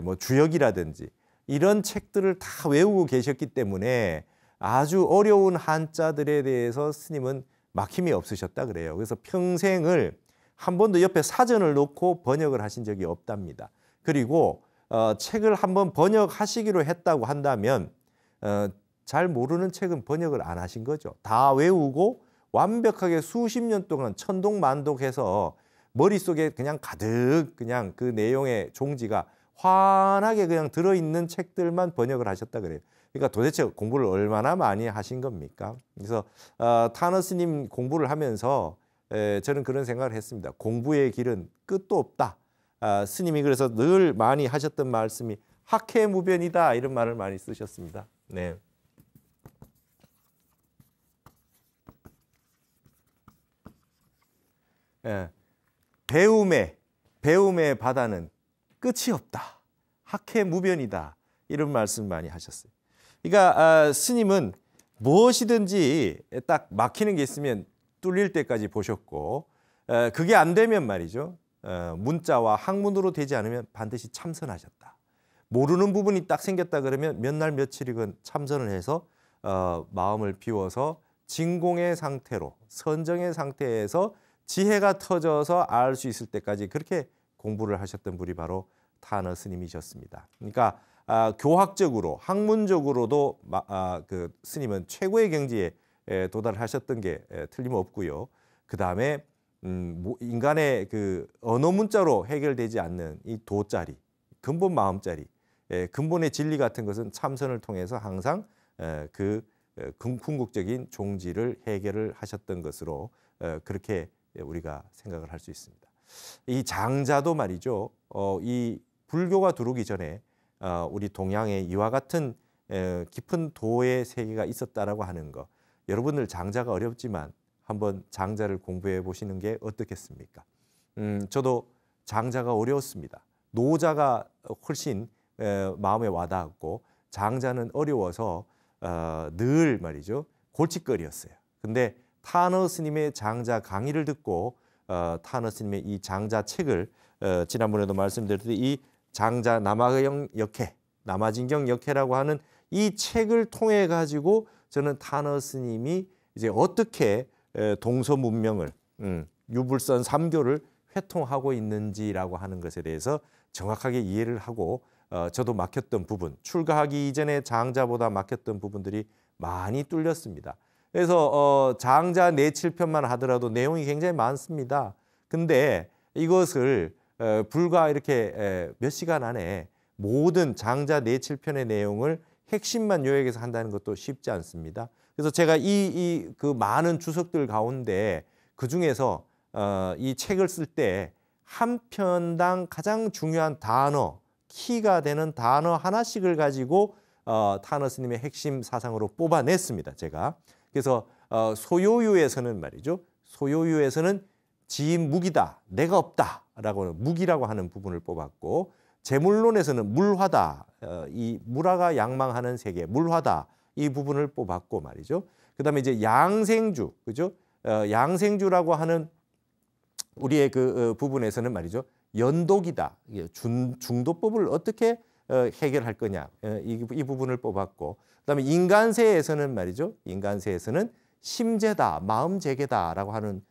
뭐 주역이라든지 이런 책들을 다 외우고 계셨기 때문에 아주 어려운 한자들에 대해서 스님은 막힘이 없으셨다 그래요. 그래서 평생을 한 번도 옆에 사전을 놓고 번역을 하신 적이 없답니다. 그리고 어, 책을 한 번 번역하시기로 했다고 한다면 어, 잘 모르는 책은 번역을 안 하신 거죠. 다 외우고 완벽하게 수십 년 동안 천독만독해서 머릿속에 그냥 가득 그냥 그 내용의 종지가 환하게 그냥 들어있는 책들만 번역을 하셨다 그래요. 그러니까 도대체 공부를 얼마나 많이 하신 겁니까? 그래서 어, 타너스님 공부를 하면서 에, 저는 그런 생각을 했습니다. 공부의 길은 끝도 없다. 아, 스님이 그래서 늘 많이 하셨던 말씀이 학해무변이다 이런 말을 많이 쓰셨습니다. 네. 예, 배움의 배움의 바다는 끝이 없다. 학해무변이다. 이런 말씀 많이 하셨어요. 그러니까 아, 스님은 무엇이든지 딱 막히는 게 있으면 뚫릴 때까지 보셨고 아, 그게 안 되면 말이죠. 아, 문자와 학문으로 되지 않으면 반드시 참선하셨다. 모르는 부분이 딱 생겼다 그러면 몇 날 며칠이건 참선을 해서 어, 마음을 비워서 진공의 상태로 선정의 상태에서 지혜가 터져서 알 수 있을 때까지 그렇게 공부를 하셨던 분이 바로 타너 스님이셨습니다. 그러니까 아, 교학적으로 학문적으로도 마, 아, 그 스님은 최고의 경지에 에, 도달하셨던 게 에, 틀림없고요. 그 다음에 음, 뭐, 인간의 그 언어 문자로 해결되지 않는 이 도자리, 근본 마음자리, 에, 근본의 진리 같은 것은 참선을 통해서 항상 에, 그 궁극적인 종지를 해결을 하셨던 것으로 에, 그렇게 우리가 생각을 할 수 있습니다. 이 장자도 말이죠. 어, 이 불교가 들어오기 전에 어, 우리 동양에 이와 같은 깊은 도의 세계가 있었다라고 하는 것. 여러분들 장자가 어렵지만 한번 장자를 공부해 보시는 게 어떻겠습니까? 음, 저도 장자가 어려웠습니다. 노자가 훨씬 마음에 와닿았고 장자는 어려워서 어, 늘 말이죠 골칫거리였어요. 근데 타너 스님의 장자 강의를 듣고 어, 타너 스님의 이 장자 책을 지난번에도 말씀드렸듯이 이 장자 남아경 역해, 남아진경 역해라고 하는 이 책을 통해 가지고 저는 타너 스님이 이제 어떻게 동서 문명을 음, 유불선 삼교를 회통하고 있는지라고 하는 것에 대해서 정확하게 이해를 하고 어, 저도 막혔던 부분, 출가하기 이전에 장자보다 막혔던 부분들이 많이 뚫렸습니다. 그래서 어, 장자 내칠편만 하더라도 내용이 굉장히 많습니다. 근데 이것을 어, 불과 이렇게 몇 시간 안에 모든 장자 내칠편의 내용을 핵심만 요약해서 한다는 것도 쉽지 않습니다. 그래서 제가 이이 그 많은 주석들 가운데 그 중에서 어, 이 책을 쓸 때 한 편당 가장 중요한 단어 키가 되는 단어 하나씩을 가지고 어, 타너스님의 핵심 사상으로 뽑아냈습니다. 제가 그래서 어, 소요유에서는 말이죠. 소요유에서는 지인 무기다, 내가 없다 라고 하는 무기라고 하는 부분을 뽑았고 재물론에서는 물화다 어, 이 무라가 양망하는 세계 물화다 이 부분을 뽑았고 말이죠. 그다음에 이제 양생주 그죠? 어, 양생주라고 하는 우리의 그 어, 부분에서는 말이죠. 연독이다. 중도법을 어떻게 해결할 거냐 이, 부분을 뽑았고 그다음에 인간세에서는 말이죠. 인간세에서는 심재다 마음재개다라고 하는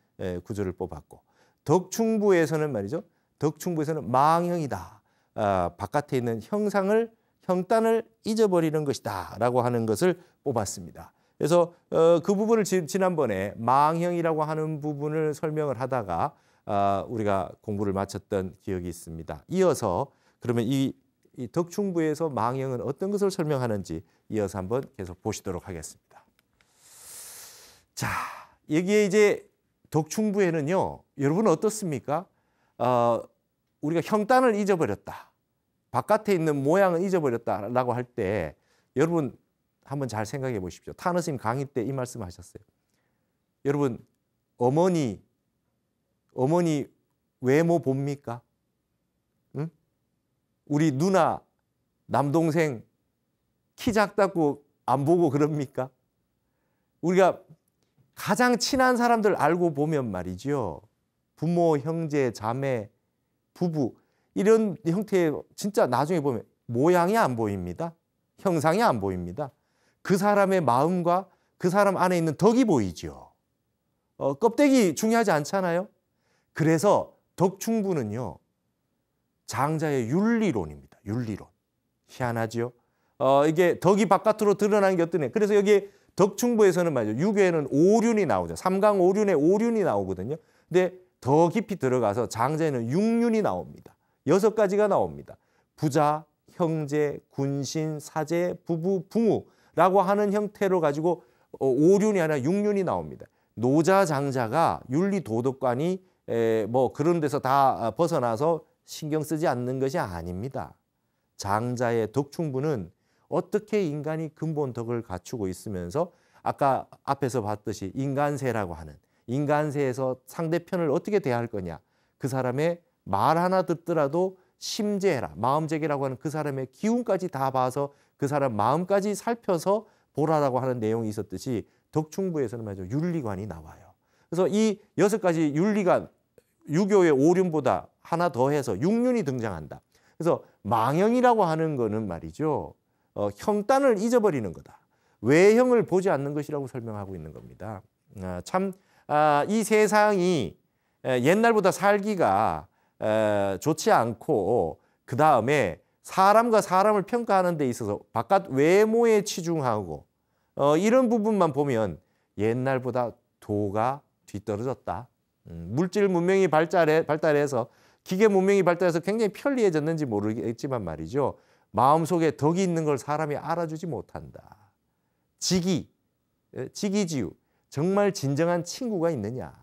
구조를 뽑았고 덕충부에서는 말이죠. 덕충부에서는 망형이다. 아, 바깥에 있는 형상을 형단을 잊어버리는 것이다라고 하는 것을 뽑았습니다. 그래서 어, 그 부분을 지, 지난번에 망형이라고 하는 부분을 설명을 하다가 어, 우리가 공부를 마쳤던 기억이 있습니다. 이어서 그러면 이, 이 덕충부에서 망형은 어떤 것을 설명하는지 이어서 한번 계속 보시도록 하겠습니다. 자, 여기에 이제 독충부에는요, 여러분 어떻습니까? 어, 우리가 형단을 잊어버렸다. 바깥에 있는 모양을 잊어버렸다라고 할 때 여러분 한번 잘 생각해 보십시오. 타느스님 강의 때 이 말씀 하셨어요. 여러분 어머니 어머니 외모 봅니까? 응? 우리 누나 남동생 키 작다고 안 보고 그럽니까? 우리가 가장 친한 사람들 알고 보면 말이죠. 부모, 형제, 자매, 부부 이런 형태의 진짜 나중에 보면 모양이 안 보입니다. 형상이 안 보입니다. 그 사람의 마음과 그 사람 안에 있는 덕이 보이죠. 어, 껍데기 중요하지 않잖아요. 그래서 덕충부는요. 장자의 윤리론입니다. 윤리론. 희한하죠 어, 이게 덕이 바깥으로 드러나는 게 어떠네. 그래서 여기 에 덕충부에서는 말이죠. 6회에는 오륜이 나오죠. 삼강오륜에오륜이 나오거든요. 근데 더 깊이 들어가서 장제는 육륜이 나옵니다. 여섯 가지가 나옵니다. 부자, 형제, 군신, 사제, 부부, 부모라고 하는 형태로 가지고 어, 오륜이 아니라 육륜이 나옵니다. 노자, 장자가 윤리 도덕관이 뭐 그런 데서 다 아, 벗어나서 신경 쓰지 않는 것이 아닙니다. 장자의 덕충부는 어떻게 인간이 근본 덕을 갖추고 있으면서 아까 앞에서 봤듯이 인간세라고 하는 인간세에서 상대편을 어떻게 대할 거냐 그 사람의 말 하나 듣더라도 심재라 해 마음재기라고 하는 그 사람의 기운까지 다 봐서 그 사람 마음까지 살펴서 보라라고 하는 내용이 있었듯이 덕충부에서는 말이죠 윤리관이 나와요. 그래서 이 여섯 가지 윤리관 유교의 오륜보다 하나 더해서 육륜이 등장한다. 그래서 망형이라고 하는 거는 말이죠 어, 형단을 잊어버리는 거다. 외형을 보지 않는 것이라고 설명하고 있는 겁니다. 아, 참, 아, 이 세상이 옛날보다 살기가 에, 좋지 않고 그 다음에 사람과 사람을 평가하는 데 있어서 바깥 외모에 치중하고 어, 이런 부분만 보면 옛날보다 도가 뒤떨어졌다. 음, 물질 문명이 발달해, 발달해서 기계 문명이 발달해서 굉장히 편리해졌는지 모르겠지만 말이죠. 마음속에 덕이 있는 걸 사람이 알아주지 못한다. 직이, 직이지유. 정말 진정한 친구가 있느냐.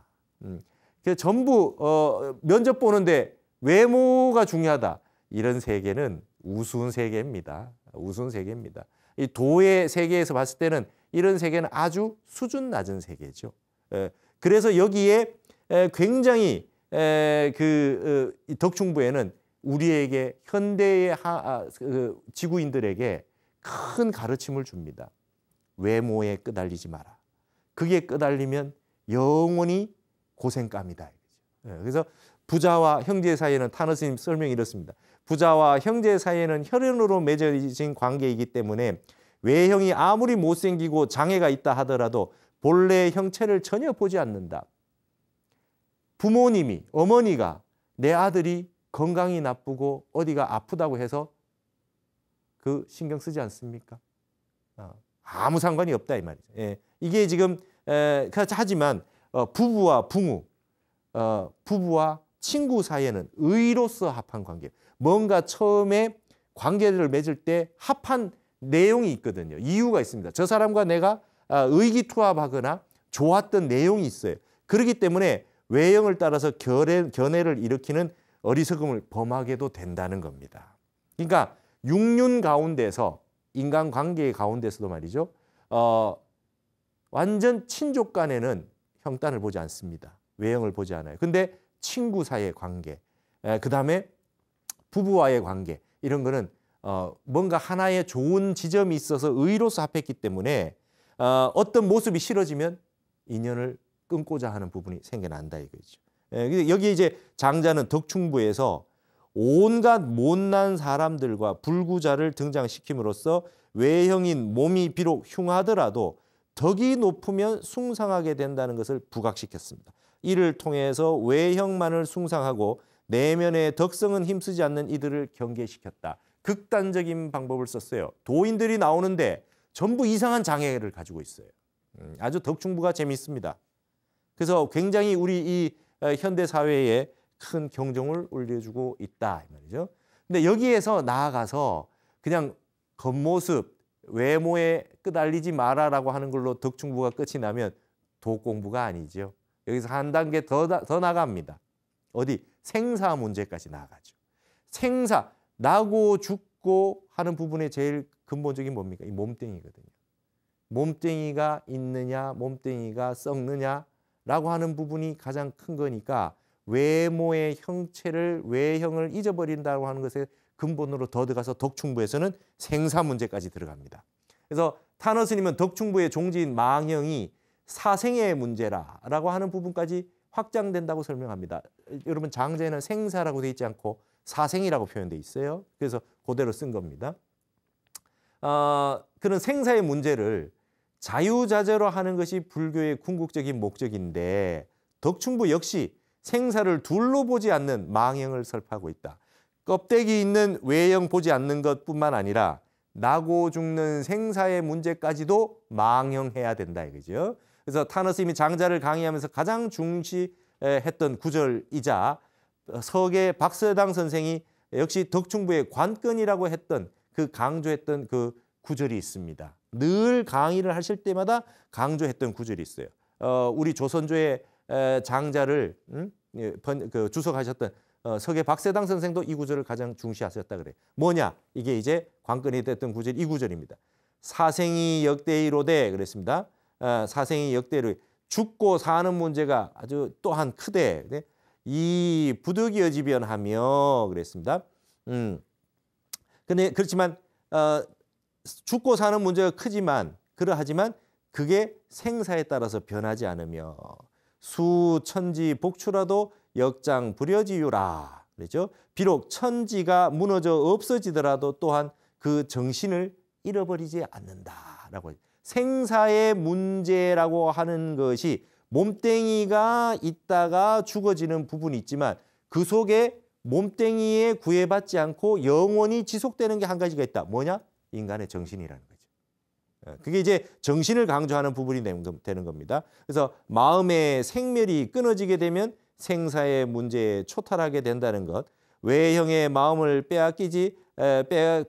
음. 그 전부 어, 면접 보는데 외모가 중요하다. 이런 세계는 우스운 세계입니다. 우스운 세계입니다. 이 도의 세계에서 봤을 때는 이런 세계는 아주 수준 낮은 세계죠. 에, 그래서 여기에 에, 굉장히 에, 그 어, 덕충부에는 우리에게 현대의 하, 아, 그 지구인들에게 큰 가르침을 줍니다. 외모에 끄달리지 마라. 그게 끄달리면 영원히 고생감이다. 예, 그래서 부자와 형제 사이에는 타너스님 설명이 이렇습니다. 부자와 형제 사이에는 혈연으로 맺어진 관계이기 때문에 외형이 아무리 못생기고 장애가 있다 하더라도 본래 형체를 전혀 보지 않는다. 부모님이, 어머니가 내 아들이 건강이 나쁘고 어디가 아프다고 해서 그 신경 쓰지 않습니까? 어, 아무 상관이 없다 이 말이죠. 예. 이게 지금 에, 하지만 어, 부부와 부모, 어, 부부와 친구 사이에는 의로서 합한 관계. 뭔가 처음에 관계를 맺을 때 합한 내용이 있거든요. 이유가 있습니다. 저 사람과 내가 아, 의기투합하거나 좋았던 내용이 있어요. 그렇기 때문에 외형을 따라서 결애, 견해를 일으키는 어리석음을 범하게도 된다는 겁니다. 그러니까 육륜 가운데서 인간 관계 가운데서도 말이죠. 어, 완전 친족 간에는 형단을 보지 않습니다. 외형을 보지 않아요. 근데 친구 사이의 관계, 그 다음에 부부와의 관계 이런 거는 어, 뭔가 하나의 좋은 지점이 있어서 의로서 합했기 때문에 어, 어떤 모습이 싫어지면 인연을 끊고자 하는 부분이 생겨난다 이거죠. 예, 여기 이제 장자는 덕충부에서 온갖 못난 사람들과 불구자를 등장시킴으로써 외형인 몸이 비록 흉하더라도 덕이 높으면 숭상하게 된다는 것을 부각시켰습니다. 이를 통해서 외형만을 숭상하고 내면의 덕성은 힘쓰지 않는 이들을 경계시켰다. 극단적인 방법을 썼어요. 도인들이 나오는데 전부 이상한 장애를 가지고 있어요. 음, 아주 덕충부가 재미있습니다. 그래서 굉장히 우리 이 현대 사회에 큰 경종을 울려주고 있다 말이죠. 근데 여기에서 나아가서 그냥 겉모습 외모에 끄달리지 마라라고 하는 걸로 덕충부가 끝이 나면 도공부가 아니죠. 여기서 한 단계 더, 더 나갑니다. 어디 생사 문제까지 나아가죠. 생사 나고 죽고 하는 부분의 제일 근본적인 뭡니까? 이 몸뚱이거든요. 몸뚱이가 있느냐, 몸뚱이가 썩느냐, 라고 하는 부분이 가장 큰 거니까 외모의 형체를 외형을 잊어버린다고 하는 것에 근본으로 더 들어가서 덕충부에서는 생사 문제까지 들어갑니다. 그래서 타너스님은 덕충부의 종지인 망형이 사생의 문제라라고 하는 부분까지 확장된다고 설명합니다. 여러분 장제는 생사라고 되어 있지 않고 사생이라고 표현되어 있어요. 그래서 그대로 쓴 겁니다. 어, 그런 생사의 문제를 자유자재로 하는 것이 불교의 궁극적인 목적인데 덕충부 역시 생사를 둘로 보지 않는 망형을 설파하고 있다. 껍데기 있는 외형 보지 않는 것뿐만 아니라 나고 죽는 생사의 문제까지도 망형해야 된다 이거죠. 그래서 타너스님이 장자를 강의하면서 가장 중시했던 구절이자 석의 박서당 선생이 역시 덕충부의 관건이라고 했던 그 강조했던 그 구절이 있습니다. 늘 강의를 하실 때마다 강조했던 구절이 있어요. 어, 우리 조선조의 장자를 음? 예, 번, 그 주석하셨던 어, 서계 박세당 선생도 이 구절을 가장 중시하셨다 그래. 뭐냐? 이게 이제 관건이 됐던 구절 이이 구절입니다. 사생이 역대이로되 그랬습니다. 어, 사생이 역대로 죽고 사는 문제가 아주 또한 크대. 네? 이 부득이어지변하며 그랬습니다. 음. 근데 그렇지만 어, 죽고 사는 문제가 크지만 그러하지만 그게 생사에 따라서 변하지 않으며 수 천지 복추라도 역장 부려지유라 그렇죠? 비록 천지가 무너져 없어지더라도 또한 그 정신을 잃어버리지 않는다라고 생사의 문제라고 하는 것이 몸뚱이가 있다가 죽어지는 부분이 있지만 그 속에 몸뚱이에 구애받지 않고 영원히 지속되는 게 한 가지가 있다. 뭐냐? 인간의 정신이라는 거죠. 예, 그게 이제 정신을 강조하는 부분이 되는 겁니다. 그래서 마음의 생멸이 끊어지게 되면 생사의 문제에 초탈하게 된다는 것, 외형의 마음을 빼앗기지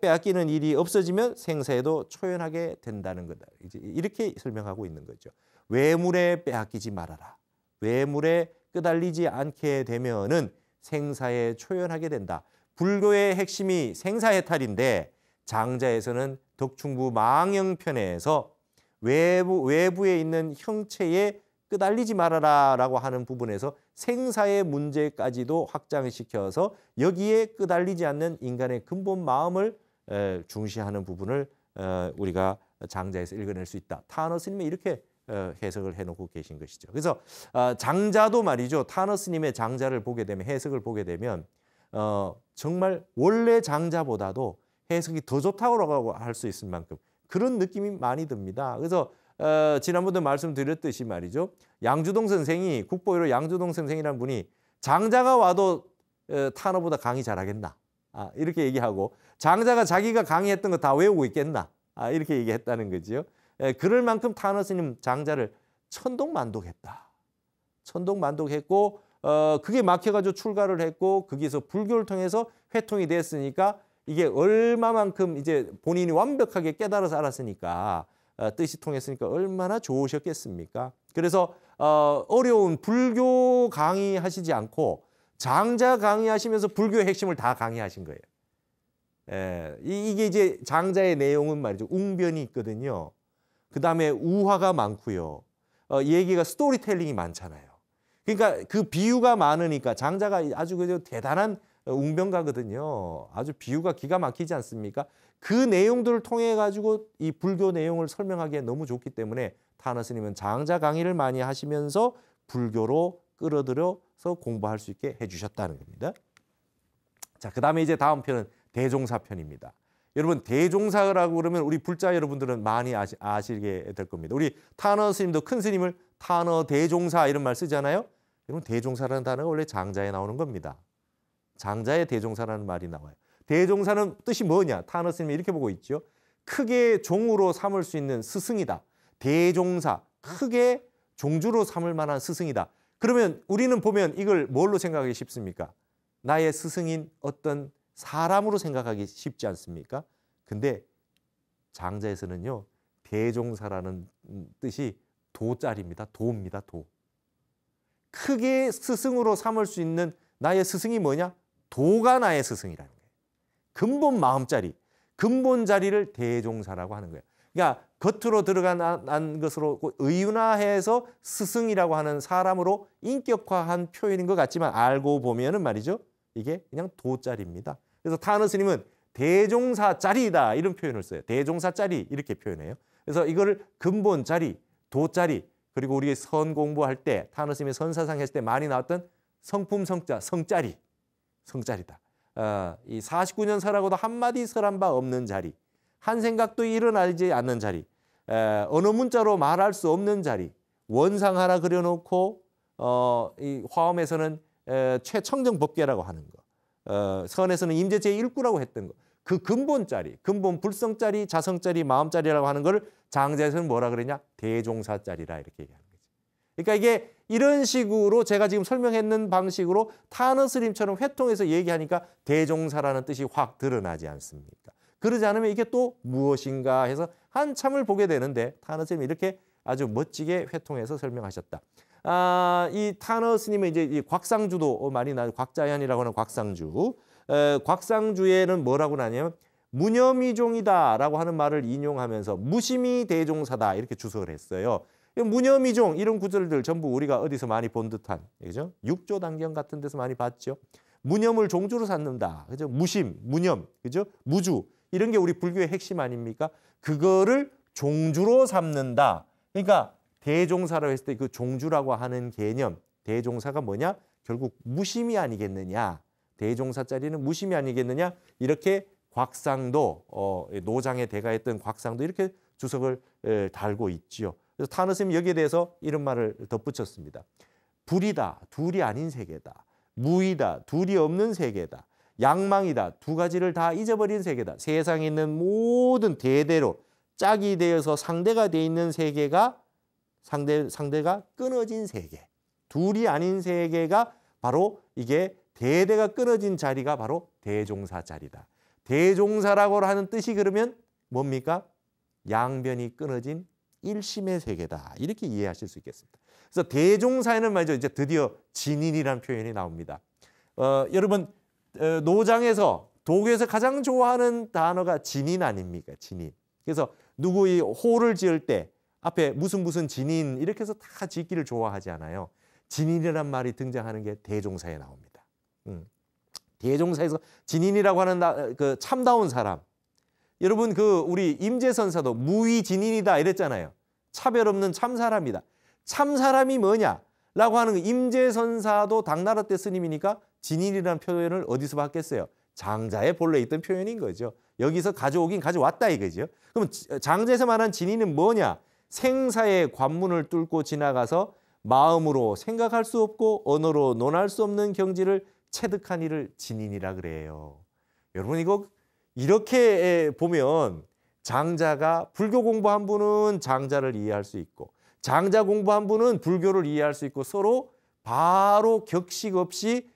빼앗기는 일이 없어지면 생사에도 초연하게 된다는 거다. 이제 이렇게 설명하고 있는 거죠. 외물에 빼앗기지 말아라. 외물에 끄달리지 않게 되면은 생사에 초연하게 된다. 불교의 핵심이 생사해탈인데 장자에서는 덕충부 망형편에서 외부, 외부에 있는 형체에 끄달리지 말아라 라고 하는 부분에서 생사의 문제까지도 확장시켜서 여기에 끄달리지 않는 인간의 근본 마음을 중시하는 부분을 어, 우리가 장자에서 읽어낼 수 있다. 타너 스님이 이렇게 어, 해석을 해놓고 계신 것이죠. 그래서 아, 장자도 말이죠. 타너 스님의 장자를 보게 되면 해석을 보게 되면 어, 정말 원래 장자보다도 해석이 더 좋다고 할 수 있을 만큼 그런 느낌이 많이 듭니다. 그래서 어, 지난번에 말씀드렸듯이 말이죠. 양주동 선생이 국보위로 양주동 선생이라는 분이 장자가 와도 어, 탄어보다 강의 잘하겠나 아, 이렇게 얘기하고 장자가 자기가 강의했던 거 다 외우고 있겠나 아, 이렇게 얘기했다는 거지요. 에, 예, 그럴 만큼 탄어 스님 장자를 천동만독했다. 천동만독했고 어, 그게 막혀가지고 출가를 했고 거기서 불교를 통해서 회통이 됐으니까 이게 얼마만큼 이제 본인이 완벽하게 깨달아서 알았으니까 어, 뜻이 통했으니까 얼마나 좋으셨겠습니까? 그래서 어, 어려운 불교 강의하시지 않고 장자 강의하시면서 불교의 핵심을 다 강의하신 거예요. 예, 이게 이제 장자의 내용은 말이죠. 웅변이 있거든요. 그 다음에 우화가 많고요. 어, 얘기가 스토리텔링이 많잖아요. 그러니까 그 비유가 많으니까 장자가 아주 대단한 웅변가거든요. 아주 비유가 기가 막히지 않습니까? 그 내용들을 통해 가지고 이 불교 내용을 설명하기에 너무 좋기 때문에 타나 스님은 장자 강의를 많이 하시면서 불교로 끌어들여서 공부할 수 있게 해주셨다는 겁니다. 자, 그 다음에 이제 다음 편은 대종사 편입니다. 여러분 대종사라고 그러면 우리 불자 여러분들은 많이 아시, 게될 겁니다. 우리 타너 스님도 큰 스님을 타너 대종사 이런 말 쓰잖아요. 여러분 대종사라는 단어가 원래 장자에 나오는 겁니다. 장자의 대종사라는 말이 나와요. 대종사는 뜻이 뭐냐? 타너 스님이 이렇게 보고 있죠. 크게 종으로 삼을 수 있는 스승이다. 대종사. 크게 종주로 삼을 만한 스승이다. 그러면 우리는 보면 이걸 뭘로 생각하기 쉽습니까? 나의 스승인 어떤 사람으로 생각하기 쉽지 않습니까? 근데 장자에서는요, 대종사라는 뜻이 도자리입니다. 도입니다. 도. 크게 스승으로 삼을 수 있는 나의 스승이 뭐냐? 도가 나의 스승이라는 거예요. 근본 마음자리, 근본 자리를 대종사라고 하는 거예요. 그러니까 겉으로 들어간 아, 것으로 의윤화해서 스승이라고 하는 사람으로 인격화한 표현인 것 같지만 알고 보면은 말이죠. 이게 그냥 도자리입니다. 그래서 타느 스님은 대종사 자리다 이런 표현을 써요. 대종사 자리 이렇게 표현해요. 그래서 이거를 근본 자리, 도 자리 그리고 우리 선 공부할 때 타느 스님의 선사상 했을 때 많이 나왔던 성품 성자 성자리 성짤이다. 어, 아, 이 49년 살아고도 한마디 설한 바 없는 자리, 한 생각도 일어나지 않는 자리, 에, 언어 문자로 말할 수 없는 자리, 원상 하나 그려놓고 어, 이 화엄에서는 에, 최청정 법계라고 하는 거, 어, 선에서는 임제제 일구라고 했던 거, 그 근본 자리, 근본 불성 자리, 자성 자리, 마음 자리라고 하는 걸 장자에서는 뭐라 그러냐 대종사 자리라 이렇게 얘기하는 거지. 그러니까 이게 이런 식으로 제가 지금 설명했는 방식으로 타너스림처럼 회통해서 얘기하니까 대종사라는 뜻이 확 드러나지 않습니까? 그러지 않으면 이게 또 무엇인가 해서 한참을 보게 되는데 타너스님이 렇게 아주 멋지게 회통해서 설명하셨다. 아, 이타너스님은 이제 이 곽상주도 많이 나곽자연이라고 하는 곽상주. 에, 곽상주에는 뭐라고 나냐면 무념이종이다라고 하는 말을 인용하면서 무심히 대종사다 이렇게 주석을 했어요. 무념이종 이런 구절들 전부 우리가 어디서 많이 본 듯한 그죠? 육조 단경 같은 데서 많이 봤죠. 무념을 종주로 삼는다. 그죠? 무심, 무념, 그죠? 무주 이런 게 우리 불교의 핵심 아닙니까? 그거를 종주로 삼는다. 그러니까 대종사라고 했을 때 그 종주라고 하는 개념, 대종사가 뭐냐? 결국 무심이 아니겠느냐. 대종사 자리는 무심이 아니겠느냐. 이렇게 곽상도, 어, 노장의 대가했던 곽상도 이렇게 주석을 에, 달고 있지요. 그래서 타너스님 여기에 대해서 이런 말을 덧붙였습니다. 불이다, 둘이 아닌 세계다. 무이다, 둘이 없는 세계다. 양망이다, 두 가지를 다 잊어버린 세계다. 세상에 있는 모든 대대로 짝이 되어서 상대가 돼 있는 세계가 상대, 상대가 끊어진 세계. 둘이 아닌 세계가 바로 이게 대대가 끊어진 자리가 바로 대종사 자리다. 대종사라고 하는 뜻이 그러면 뭡니까? 양변이 끊어진 일심의 세계다. 이렇게 이해하실 수 있겠습니다. 그래서 대종사에는 말이죠. 이제 드디어 진인이라는 표현이 나옵니다. 어, 여러분 어, 노장에서 도교에서 가장 좋아하는 단어가 진인 아닙니까? 진인. 그래서 누구의 호를 지을 때 앞에 무슨 무슨 진인 이렇게 해서 다 짓기를 좋아하지 않아요. 진인이라는 말이 등장하는 게 대종사에 나옵니다. 음. 대종사에서 진인이라고 하는 나, 그 참다운 사람. 여러분 그 우리 임재선사도 무위 진인이다 이랬잖아요. 차별 없는 참사람이다. 참사람이 뭐냐라고 하는 임재선사도 당나라 때 스님이니까 진일이라는 표현을 어디서 봤겠어요? 장자에 본래 있던 표현인 거죠. 여기서 가져오긴 가져왔다 이거죠. 그럼 장자에서 말한 진인은 뭐냐? 생사의 관문을 뚫고 지나가서 마음으로 생각할 수 없고 언어로 논할 수 없는 경지를 체득한 이를 진인이라 그래요. 여러분 이거 이렇게 보면 장자가 불교 공부한 분은 장자를 이해할 수 있고 장자 공부한 분은 불교를 이해할 수 있고 서로 바로 격식 없이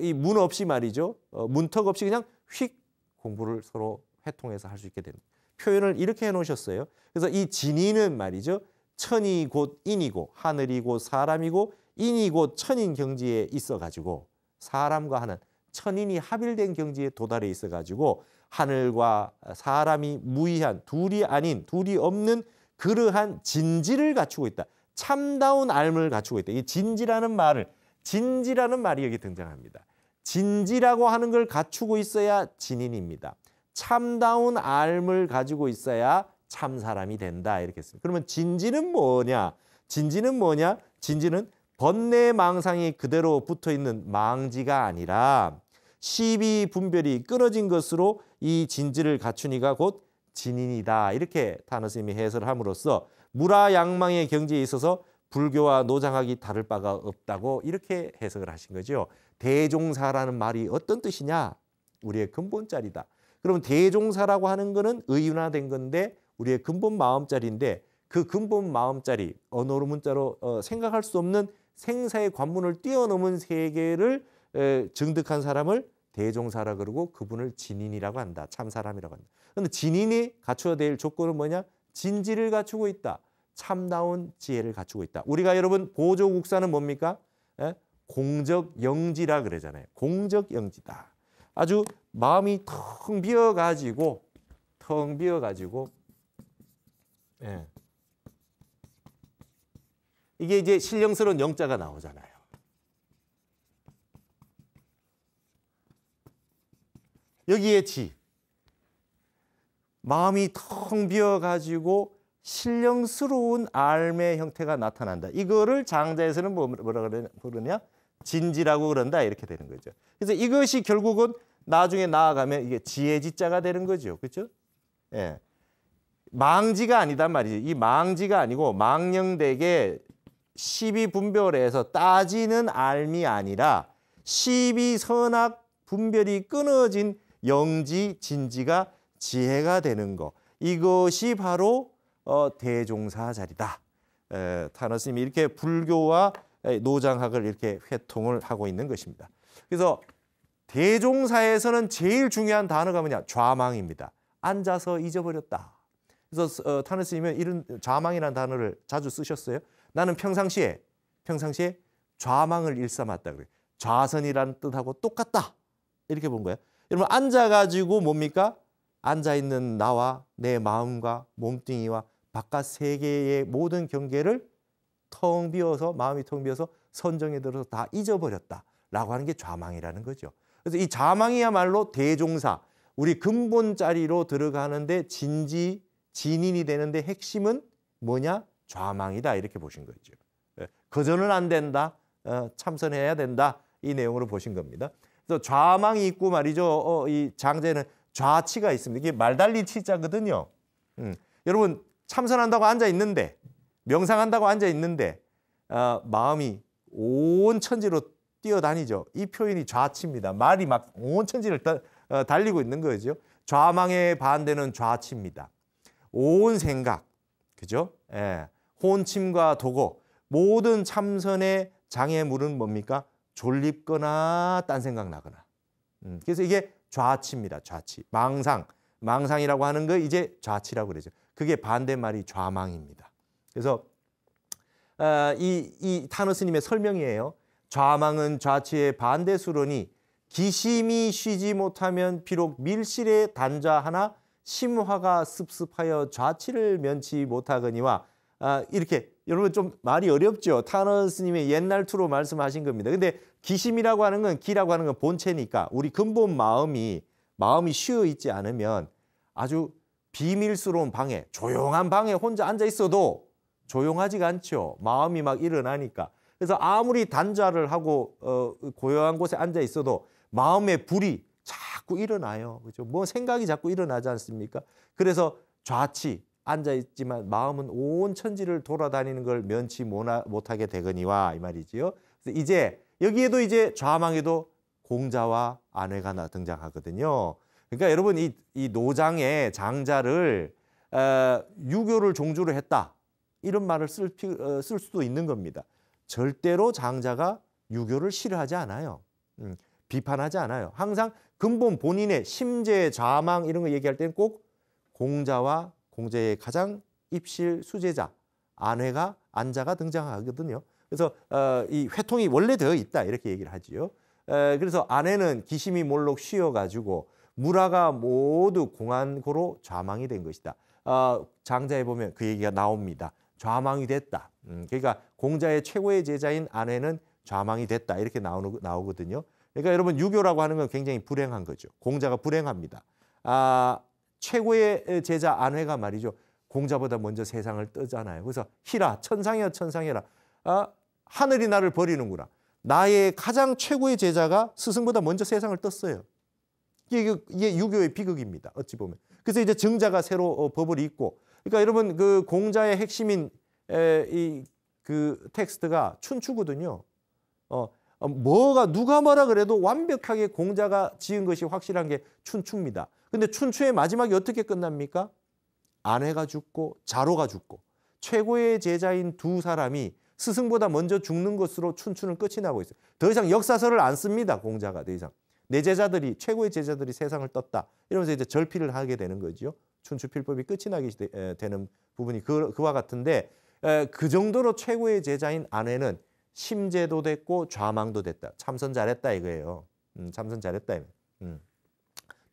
이 문 없이 말이죠. 어, 문턱 없이 그냥 휙 공부를 서로 회통해서 할 수 있게 됩니다. 표현을 이렇게 해놓으셨어요. 그래서 이 진이는 말이죠. 천이 곧 인이고 하늘이 곧 사람이고 인이 곧 천인 경지에 있어가지고 사람과 하는 천인이 합일된 경지에 도달해 있어가지고 하늘과 사람이 무의한 둘이 아닌 둘이 없는 그러한 진지를 갖추고 있다. 참다운 알을 갖추고 있다. 이 진지라는 말을 진지라는 말이 여기 등장합니다. 진지라고 하는 걸 갖추고 있어야 진인입니다. 참다운 알을 가지고 있어야 참 사람이 된다 이렇게 했습니다. 그러면 진지는 뭐냐? 진지는 뭐냐? 진지는 번뇌 망상이 그대로 붙어 있는 망지가 아니라 시비 분별이 끊어진 것으로 이 진지를 갖춘 이가 곧 진인이다. 이렇게 타너 스님이 해설 함으로써 무라 양망의 경지에 있어서 불교와 노장학이 다를 바가 없다고 이렇게 해석을 하신 거죠. 대종사라는 말이 어떤 뜻이냐? 우리의 근본 자리다. 그러면 대종사라고 하는 거는 의윤화된 건데 우리의 근본 마음자리인데 그 근본 마음자리 언어로 문자로 어, 생각할 수 없는 생사의 관문을 뛰어넘은 세계를 에, 증득한 사람을 대종사라 그러고 그분을 진인이라고 한다. 참사람이라고 한다. 그런데 진인이 갖춰야 될 조건은 뭐냐? 진지를 갖추고 있다. 참다운 지혜를 갖추고 있다. 우리가 여러분 보조국사는 뭡니까? 에? 예? 공적 영지라 그러잖아요. 공적 영지다. 아주 마음이 텅 비어 가지고 텅 비어 가지고 예. 이게 이제 신령스러운 영자가 나오잖아요. 여기에 지. 마음이 텅 비어가지고 신령스러운 알매 형태가 나타난다. 이거를 장자에서는 뭐, 뭐라 그러냐? 진지라고 그런다. 이렇게 되는 거죠. 그래서 이것이 결국은 나중에 나아가면 이게 지혜지자가 되는 거죠. 그렇죠? 예. 망지가 아니단 말이지. 이 망지가 아니고 망령되게 시비 분별해서 따지는 알미 아니라 시비 선악 분별이 끊어진 영지, 진지가 지혜가 되는 것. 이것이 바로 어, 대종사 자리다. 타너스님이 이렇게 불교와 노장학을 이렇게 회통을 하고 있는 것입니다. 그래서 대종사에서는 제일 중요한 단어가 뭐냐? 좌망입니다. 앉아서 잊어버렸다. 그래서 어, 타너스님은 이런 좌망이라는 단어를 자주 쓰셨어요. 나는 평상시에 평상시에 좌망을 일삼았다 그래. 좌선이라는 뜻하고 똑같다. 이렇게 본 거예요. 여러분 앉아가지고 뭡니까? 앉아있는 나와 내 마음과 몸뚱이와 바깥 세계의 모든 경계를 텅 비어서 마음이 텅 비어서 선정에 들어서 다 잊어버렸다라고 하는 게 좌망이라는 거죠. 그래서 이 좌망이야말로 대종사 우리 근본 자리로 들어가는데 진지 진인이 되는데 핵심은 뭐냐 좌망이다 이렇게 보신 거죠. 거저는 예, 안 된다 어, 참선해야 된다 이 내용으로 보신 겁니다. 그래서 좌망이 있고 말이죠. 어, 이 장제는 좌치가 있습니다. 이게 말달리 치자거든요. 음. 여러분 참선한다고 앉아 있는데 명상한다고 앉아 있는데 어, 마음이 온 천지로 뛰어다니죠. 이 표현이 좌치입니다. 말이 막 온 천지를 다, 어, 달리고 있는 거죠. 좌망의 반대는 좌치입니다. 온 생각, 그죠? 예. 혼침과 도고 모든 참선의 장애물은 뭡니까? 졸립거나 딴 생각 나거나. 음, 그래서 이게 좌치입니다. 좌치. 망상. 망상이라고 하는 거 이제 좌치라고 그러죠. 그게 반대말이 좌망입니다. 그래서 어, 이, 이 타노스님의 설명이에요. 좌망은 좌치의 반대수로니 기심이 쉬지 못하면 비록 밀실에 단좌 하나 심화가 습습하여 좌치를 면치 못하거니와 아, 이렇게 여러분 좀 말이 어렵죠. 타너 스님의 옛날 투로 말씀하신 겁니다. 근데 기심이라고 하는 건 기라고 하는 건 본체니까 우리 근본 마음이 마음이 쉬어 있지 않으면 아주 비밀스러운 방에 조용한 방에 혼자 앉아 있어도 조용하지가 않죠. 마음이 막 일어나니까. 그래서 아무리 단자를 하고 어, 고요한 곳에 앉아 있어도 마음의 불이 자꾸 일어나요. 그죠? 뭐 생각이 자꾸 일어나지 않습니까? 그래서 좌치, 앉아 있지만 마음은 온 천지를 돌아다니는 걸 면치 못하게 되거니와 이 말이지요. 그래서 이제 여기에도 이제 좌망에도 공자와 아내가 등장하거든요. 그러니까 여러분 이, 이 노장의 장자를 어, 유교를 종주로 했다 이런 말을 쓸, 어, 쓸 수도 있는 겁니다. 절대로 장자가 유교를 싫어하지 않아요. 음, 비판하지 않아요. 항상 근본 본인의 심재 좌망 이런 거 얘기할 때는 꼭 공자와 공제의 가장 입실 수제자 안회가 안자가 등장하거든요. 그래서 어, 이 회통이 원래 되어 있다 이렇게 얘기를 하지요. 에, 그래서 안에는 기심이 몰록 쉬어가지고 무라가 모두 공안고로 좌망이 된 것이다. 어, 장자에 보면 그 얘기가 나옵니다. 좌망이 됐다. 음, 그러니까 공자의 최고의 제자인 안회는 좌망이 됐다 이렇게 나오는, 나오거든요. 그러니까 여러분 유교라고 하는 건 굉장히 불행한 거죠. 공자가 불행합니다. 아, 최고의 제자 안회가 말이죠. 공자보다 먼저 세상을 떠잖아요 그래서 희라 천상이여 천상이라 아, 하늘이 나를 버리는구나. 나의 가장 최고의 제자가 스승보다 먼저 세상을 떴어요. 이게, 이게 유교의 비극입니다. 어찌 보면. 그래서 이제 정자가 새로 어, 법을 잇고 그러니까 여러분 그 공자의 핵심인 이 그 텍스트가 춘추거든요. 어, 어, 뭐가 누가 뭐라 그래도 완벽하게 공자가 지은 것이 확실한 게 춘추입니다. 근데 춘추의 마지막이 어떻게 끝납니까? 아내가 죽고 자로가 죽고 최고의 제자인 두 사람이 스승보다 먼저 죽는 것으로 춘추는 끝이 나고 있어요. 더 이상 역사서를 안 씁니다. 공자가 더 이상. 내 제자들이 최고의 제자들이 세상을 떴다. 이러면서 이제 절필을 하게 되는 거죠 춘추필법이 끝이 나게 되는 부분이 그, 그와 같은데 그 정도로 최고의 제자인 아내는 침제도 됐고 좌망도 됐다. 참선 잘했다 이거예요. 음, 참선 잘했다. 음.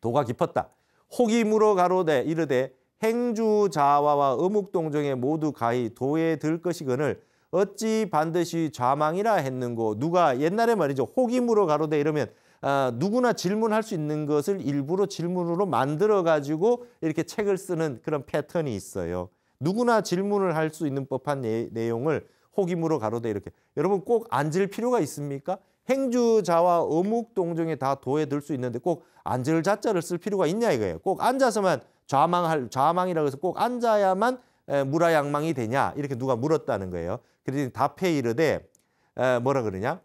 도가 깊었다. 호기물로 가로되 이르되 행주자와와 어묵동정에 모두 가히 도에 들 것이거늘 어찌 반드시 좌망이라 했는고 누가 옛날에 말이죠. 호기물로 가로되 이러면 아, 누구나 질문할 수 있는 것을 일부러 질문으로 만들어 가지고 이렇게 책을 쓰는 그런 패턴이 있어요. 누구나 질문을 할 수 있는 법한 내용을 호기무로 가로되 이렇게. 여러분 꼭 앉을 필요가 있습니까? 행주자와 어묵동정에 다 도에 들 수 있는데 꼭 앉을 자자를 쓸 필요가 있냐 이거예요. 꼭 앉아서만 좌망할 좌망이라고 해서 꼭 앉아야만 무라양망이 되냐 이렇게 누가 물었다는 거예요. 그러니 답해 이르되 뭐라 그러냐?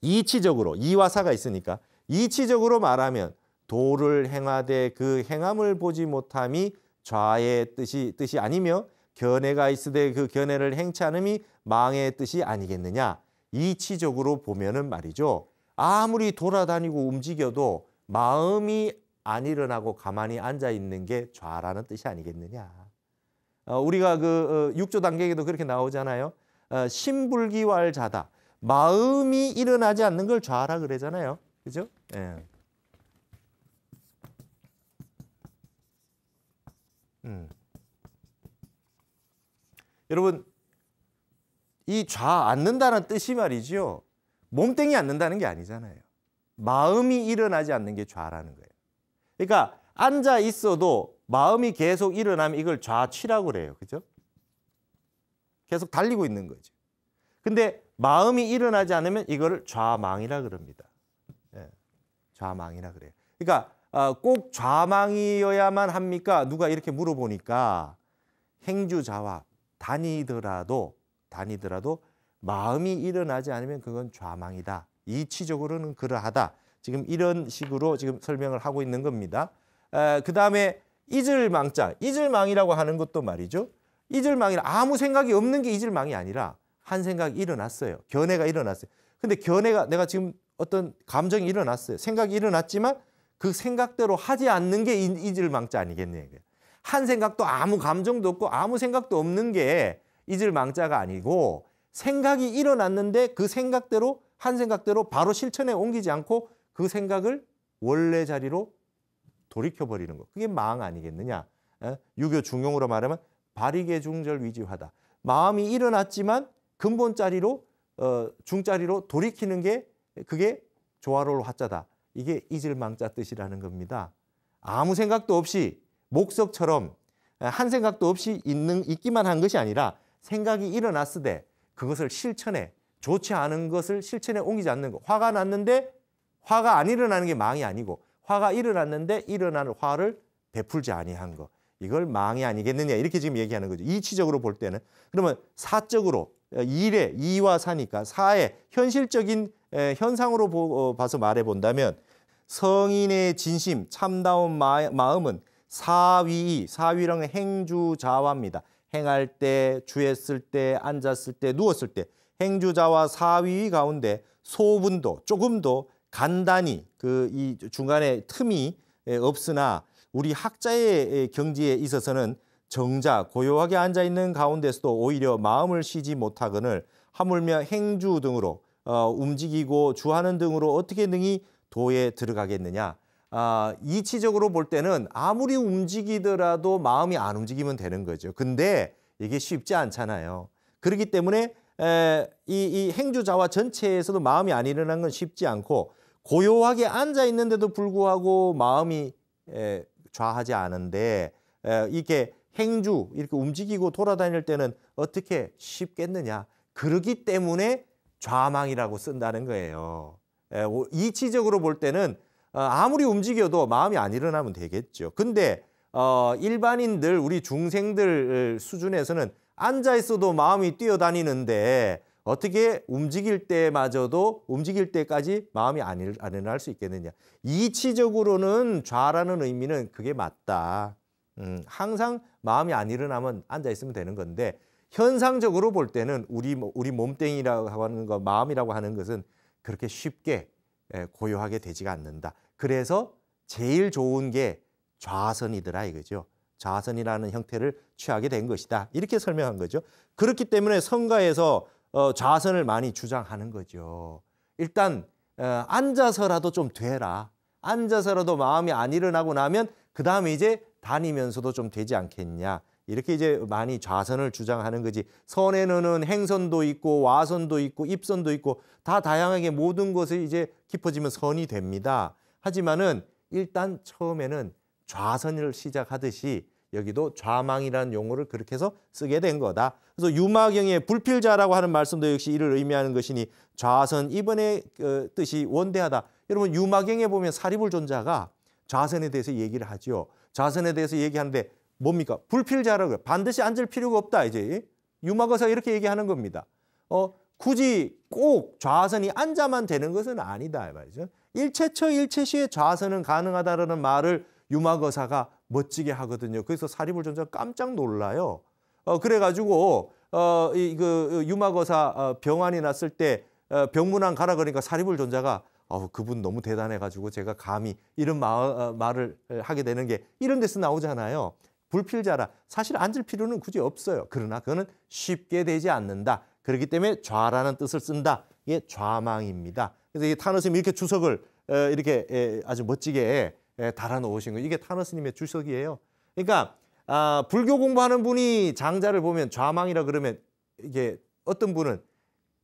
이치적으로 이와 사가 있으니까 이치적으로 말하면 도를 행하되 그 행함을 보지 못함이 좌의 뜻이 뜻이 아니며 견해가 있으되 그 견해를 행치 않음이 망의 뜻이 아니겠느냐. 이치적으로 보면은 말이죠. 아무리 돌아다니고 움직여도 마음이 안 일어나고 가만히 앉아 있는 게 좌라는 뜻이 아니겠느냐. 어, 우리가 그 6조 어, 단계에도 그렇게 나오잖아요. 어, 불기왈자다 마음이 일어나지 않는 걸 좌라 그러잖아요. 그죠? 예. 음. 여러분 이 좌 앉는다는 뜻이 말이죠. 몸뚱이 앉는다는 게 아니잖아요. 마음이 일어나지 않는 게 좌라는 거예요. 그러니까 앉아 있어도 마음이 계속 일어나면 이걸 좌취라고 그래요. 그죠? 계속 달리고 있는 거죠. 근데 마음이 일어나지 않으면 이걸 좌망이라 그럽니다. 예. 좌망이라 그래요. 그러니까 어, 꼭 좌망이어야만 합니까? 누가 이렇게 물어보니까 행주좌와 다니더라도 다니더라도 마음이 일어나지 않으면 그건 좌망이다. 이치적으로는 그러하다. 지금 이런 식으로 지금 설명을 하고 있는 겁니다. 그 다음에 잊을망자, 잊을망이라고 하는 것도 말이죠. 잊을망이라 아무 생각이 없는 게 잊을망이 아니라 한 생각이 일어났어요. 견해가 일어났어요. 근데 견해가 내가 지금 어떤 감정이 일어났어요. 생각이 일어났지만 그 생각대로 하지 않는 게 잊을망자 아니겠냐. 한 생각도 아무 감정도 없고 아무 생각도 없는 게 잊을 망자가 아니고 생각이 일어났는데 그 생각대로 한 생각대로 바로 실천에 옮기지 않고 그 생각을 원래 자리로 돌이켜버리는 거. 그게 망 아니겠느냐. 어? 유교 중용으로 말하면 바리게 중절 위지화다. 마음이 일어났지만 근본 자리로 어, 중자리로 돌이키는 게 그게 조화로울 화자다. 이게 잊을 망자 뜻이라는 겁니다. 아무 생각도 없이 목석처럼 한 생각도 없이 있는, 있기만 한 것이 아니라 생각이 일어났을 때 그것을 실천해 좋지 않은 것을 실천에 옮기지 않는 것. 화가 났는데 화가 안 일어나는 게 망이 아니고 화가 일어났는데 일어나는 화를 베풀지 아니한 것. 이걸 망이 아니겠느냐 이렇게 지금 얘기하는 거죠. 이치적으로 볼 때는 그러면 사적으로 어, 일에 이와 사니까 사의 현실적인 현상으로 어, 봐서 말해 본다면 성인의 진심 참다운 마음은 사위, 사위랑 행주자와입니다. 행할 때, 주했을 때, 앉았을 때, 누웠을 때 행주자와 사위 가운데 소분도 조금도 간단히 그 이 중간에 틈이 없으나 우리 학자의 경지에 있어서는 정자 고요하게 앉아 있는 가운데서도 오히려 마음을 쉬지 못하거늘 하물며 행주 등으로 어, 움직이고 주하는 등으로 어떻게 능히 도에 들어가겠느냐 아, 이치적으로 볼 때는 아무리 움직이더라도 마음이 안 움직이면 되는 거죠. 근데 이게 쉽지 않잖아요. 그렇기 때문에 에, 이, 이 행주자와 전체에서도 마음이 안 일어난 건 쉽지 않고 고요하게 앉아 있는데도 불구하고 마음이 에, 좌하지 않은데 에, 이렇게 행주 이렇게 움직이고 돌아다닐 때는 어떻게 쉽겠느냐. 그러기 때문에 좌망이라고 쓴다는 거예요. 에, 이치적으로 볼 때는 어, 아무리 움직여도 마음이 안 일어나면 되겠죠. 근데 어, 일반인들 우리 중생들 수준에서는 앉아 있어도 마음이 뛰어다니는데 어떻게 움직일 때마저도 움직일 때까지 마음이 안 일어날 수 있겠느냐. 이치적으로는 좌라는 의미는 그게 맞다. 음, 항상 마음이 안 일어나면 앉아 있으면 되는 건데 현상적으로 볼 때는 우리 우리 몸뚱이라고 하는 거 마음이라고 하는 것은 그렇게 쉽게 예, 고요하게 되지가 않는다. 그래서 제일 좋은 게 좌선이더라 이거죠. 좌선이라는 형태를 취하게 된 것이다. 이렇게 설명한 거죠. 그렇기 때문에 성가에서 어, 좌선을 많이 주장하는 거죠. 일단 어, 앉아서라도 좀 되라. 앉아서라도 마음이 안 일어나고 나면 그 다음에 이제 다니면서도 좀 되지 않겠냐. 이렇게 이제 많이 좌선을 주장하는 거지. 선에는 행선도 있고 와선도 있고 입선도 있고 다 다양하게 모든 것을 이제 깊어지면 선이 됩니다. 하지만은 일단 처음에는 좌선을 시작하듯이 여기도 좌망이라는 용어를 그렇게 해서 쓰게 된 거다. 그래서 유마경의 불필자라고 하는 말씀도 역시 이를 의미하는 것이니 좌선 이번에그 뜻이 원대하다. 여러분 유마경에 보면 사립을 존자가 좌선에 대해서 얘기를 하죠. 좌선에 대해서 얘기하는데 뭡니까? 불필자라고 반드시 앉을 필요가 없다 이제 유마거사 이렇게 얘기하는 겁니다. 어 굳이 꼭 좌선이 앉아만 되는 것은 아니다 말이죠. 일체처 일체시에 좌선은 가능하다라는 말을 유마거사가 멋지게 하거든요. 그래서 사리불전자 깜짝 놀라요. 어 그래가지고 어 이 그 유마거사 어, 병환이 났을 때 어, 병문안 가라 그러니까 사리불전자가 어 그분 너무 대단해가지고 제가 감히 이런 마, 어, 말을 하게 되는 게 이런 데서 나오잖아요. 불필자라 사실 앉을 필요는 굳이 없어요. 그러나 그거는 쉽게 되지 않는다. 그렇기 때문에 좌라는 뜻을 쓴다. 이게 좌망입니다. 그래서 이 타노스님 이렇게 주석을 어, 이렇게 아주 멋지게 달아놓으신 거예요 이게 타노스님의 주석이에요. 그러니까 아, 불교 공부하는 분이 장자를 보면 좌망이라 그러면 이게 어떤 분은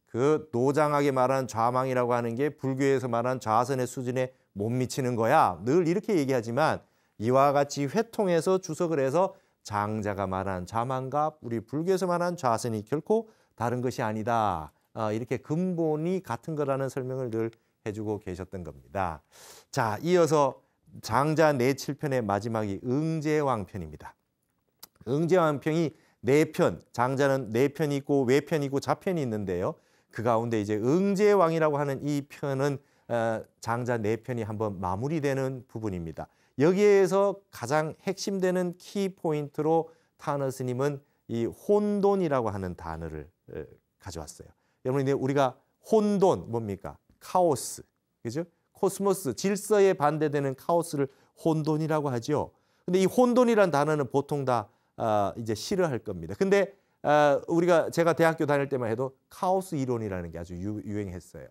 그 노장하게 말하는 좌망이라고 하는 게 불교에서 말하는 좌선의 수준에 못 미치는 거야. 늘 이렇게 얘기하지만 이와 같이 회통해서 주석을 해서 장자가 말한 자만갑, 우리 불교에서 말한 좌선이 결코 다른 것이 아니다. 어, 이렇게 근본이 같은 거라는 설명을 늘 해주고 계셨던 겁니다. 자, 이어서 장자 내칠편의 네 마지막이 응제왕편입니다. 응제왕편이 내편, 네 장자는 내편이 있고 외편이 있고 좌편이 있는데요. 그 가운데 이제 응제왕이라고 하는 이 편은 어, 장자 내편이 네 한번 마무리되는 부분입니다. 여기에서 가장 핵심되는 키포인트로 타너 스님은 이 혼돈이라고 하는 단어를 가져왔어요. 여러분 이제 우리가 혼돈 뭡니까? 카오스. 그죠? 코스모스 질서에 반대되는 카오스를 혼돈이라고 하죠. 근데 이 혼돈이란 단어는 보통 다 아, 이제 싫어할 겁니다. 근데 아, 우리가 제가 대학교 다닐 때만 해도 카오스 이론이라는 게 아주 유, 행했어요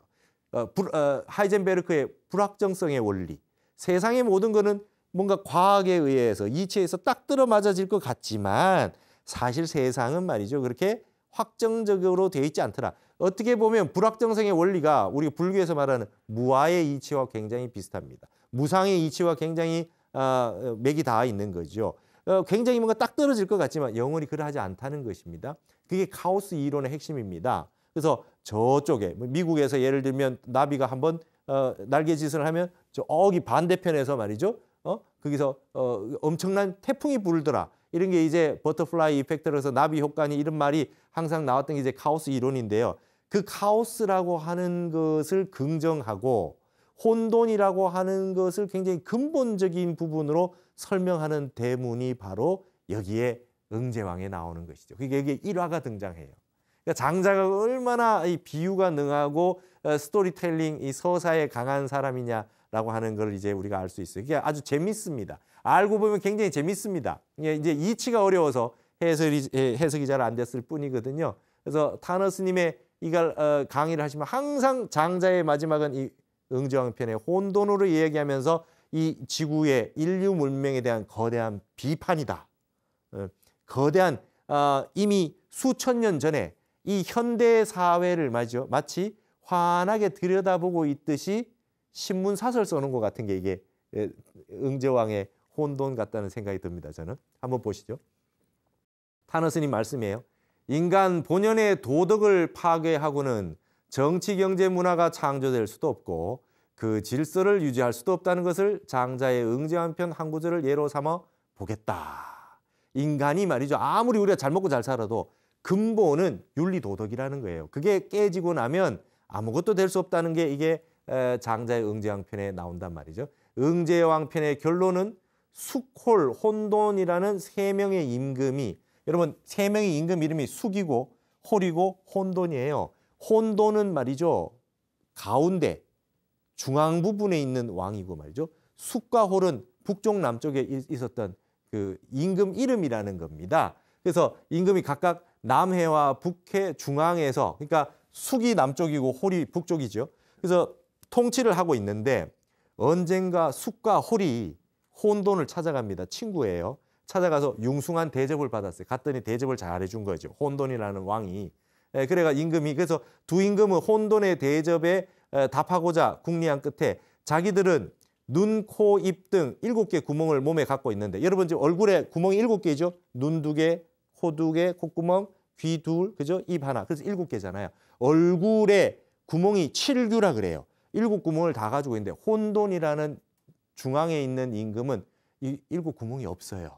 어, 어, 하이젠베르크의 불확정성의 원리. 세상의 모든 것은 뭔가 과학에 의해서 이치에서 딱 들어맞아질 것 같지만 사실 세상은 말이죠. 그렇게 확정적으로 되어 있지 않더라. 어떻게 보면 불확정성의 원리가 우리 불교에서 말하는 무아의 이치와 굉장히 비슷합니다. 무상의 이치와 굉장히 어, 맥이 닿아 있는 거죠. 어, 굉장히 뭔가 딱 떨어질 것 같지만 영원히 그러하지 않다는 것입니다. 그게 카오스 이론의 핵심입니다. 그래서 저쪽에 뭐 미국에서 예를 들면 나비가 한번 어, 날개짓을 하면 저기 반대편에서 말이죠. 거기서 어, 엄청난 태풍이 불더라. 이런 게 이제 버터플라이 이펙트라서 나비 효과니 이런 말이 항상 나왔던 게 이제 카오스 이론인데요. 그 카오스라고 하는 것을 긍정하고 혼돈이라고 하는 것을 굉장히 근본적인 부분으로 설명하는 대문이 바로 여기에 응제왕에 나오는 것이죠. 그게 여기에 일화가 등장해요. 그러니까 장자가 얼마나 이 비유가 능하고 어, 스토리텔링, 이 서사에 강한 사람이냐 라고 하는 걸 이제 우리가 알 수 있어요. 이게 아주 재밌습니다. 알고 보면 굉장히 재밌습니다. 이제 이치가 어려워서 해설이, 해석이 잘 안 됐을 뿐이거든요. 그래서 타너스님의 이걸 어, 강의를 하시면 항상 장자의 마지막은 이 응저왕편의 혼돈으로 이야기하면서 이 지구의 인류 문명에 대한 거대한 비판이다. 어, 거대한 어, 이미 수천 년 전에 이 현대 사회를 마치 환하게 들여다보고 있듯이 신문 사설 써는 것 같은 게 이게 응제왕의 혼돈 같다는 생각이 듭니다. 저는 한번 보시죠. 타너스님 말씀이에요. 인간 본연의 도덕을 파괴하고는 정치, 경제, 문화가 창조될 수도 없고 그 질서를 유지할 수도 없다는 것을 장자의 응제왕편한 구절을 예로 삼아 보겠다. 인간이 말이죠. 아무리 우리가 잘 먹고 잘 살아도 근본은 윤리 도덕이라는 거예요. 그게 깨지고 나면 아무것도 될 수 없다는 게 이게 장자의 응제왕편에 나온단 말이죠. 응제왕편의 결론은 숙홀, 혼돈이라는 세 명의 임금이 여러분 세 명의 임금 이름이 숙이고 홀이고 혼돈이에요. 혼돈은 말이죠. 가운데 중앙 부분에 있는 왕이고 말이죠. 숙과 홀은 북쪽 남쪽에 있었던 그 임금 이름이라는 겁니다. 그래서 임금이 각각 남해와 북해 중앙에서 그러니까 숙이 남쪽이고 홀이 북쪽이죠. 그래서 통치를 하고 있는데 언젠가 숙과 홀이 혼돈을 찾아갑니다. 친구예요. 찾아가서 융숭한 대접을 받았어요. 갔더니 대접을 잘해준 거죠. 혼돈이라는 왕이. 예, 그래가 임금이 그래서 두 임금은 혼돈의 대접에 답하고자 궁리한 끝에 자기들은 눈, 코, 입 등 일곱 개 구멍을 몸에 갖고 있는데 여러분 지금 얼굴에 구멍이 일곱 개죠. 눈 두 개, 코 두 개, 콧구멍, 귀 둘, 그죠? 입 하나. 그래서 일곱 개잖아요. 얼굴에 구멍이 칠규라 그래요. 일곱 구멍을 다 가지고 있는데 혼돈이라는 중앙에 있는 임금은 이 일곱 구멍이 없어요.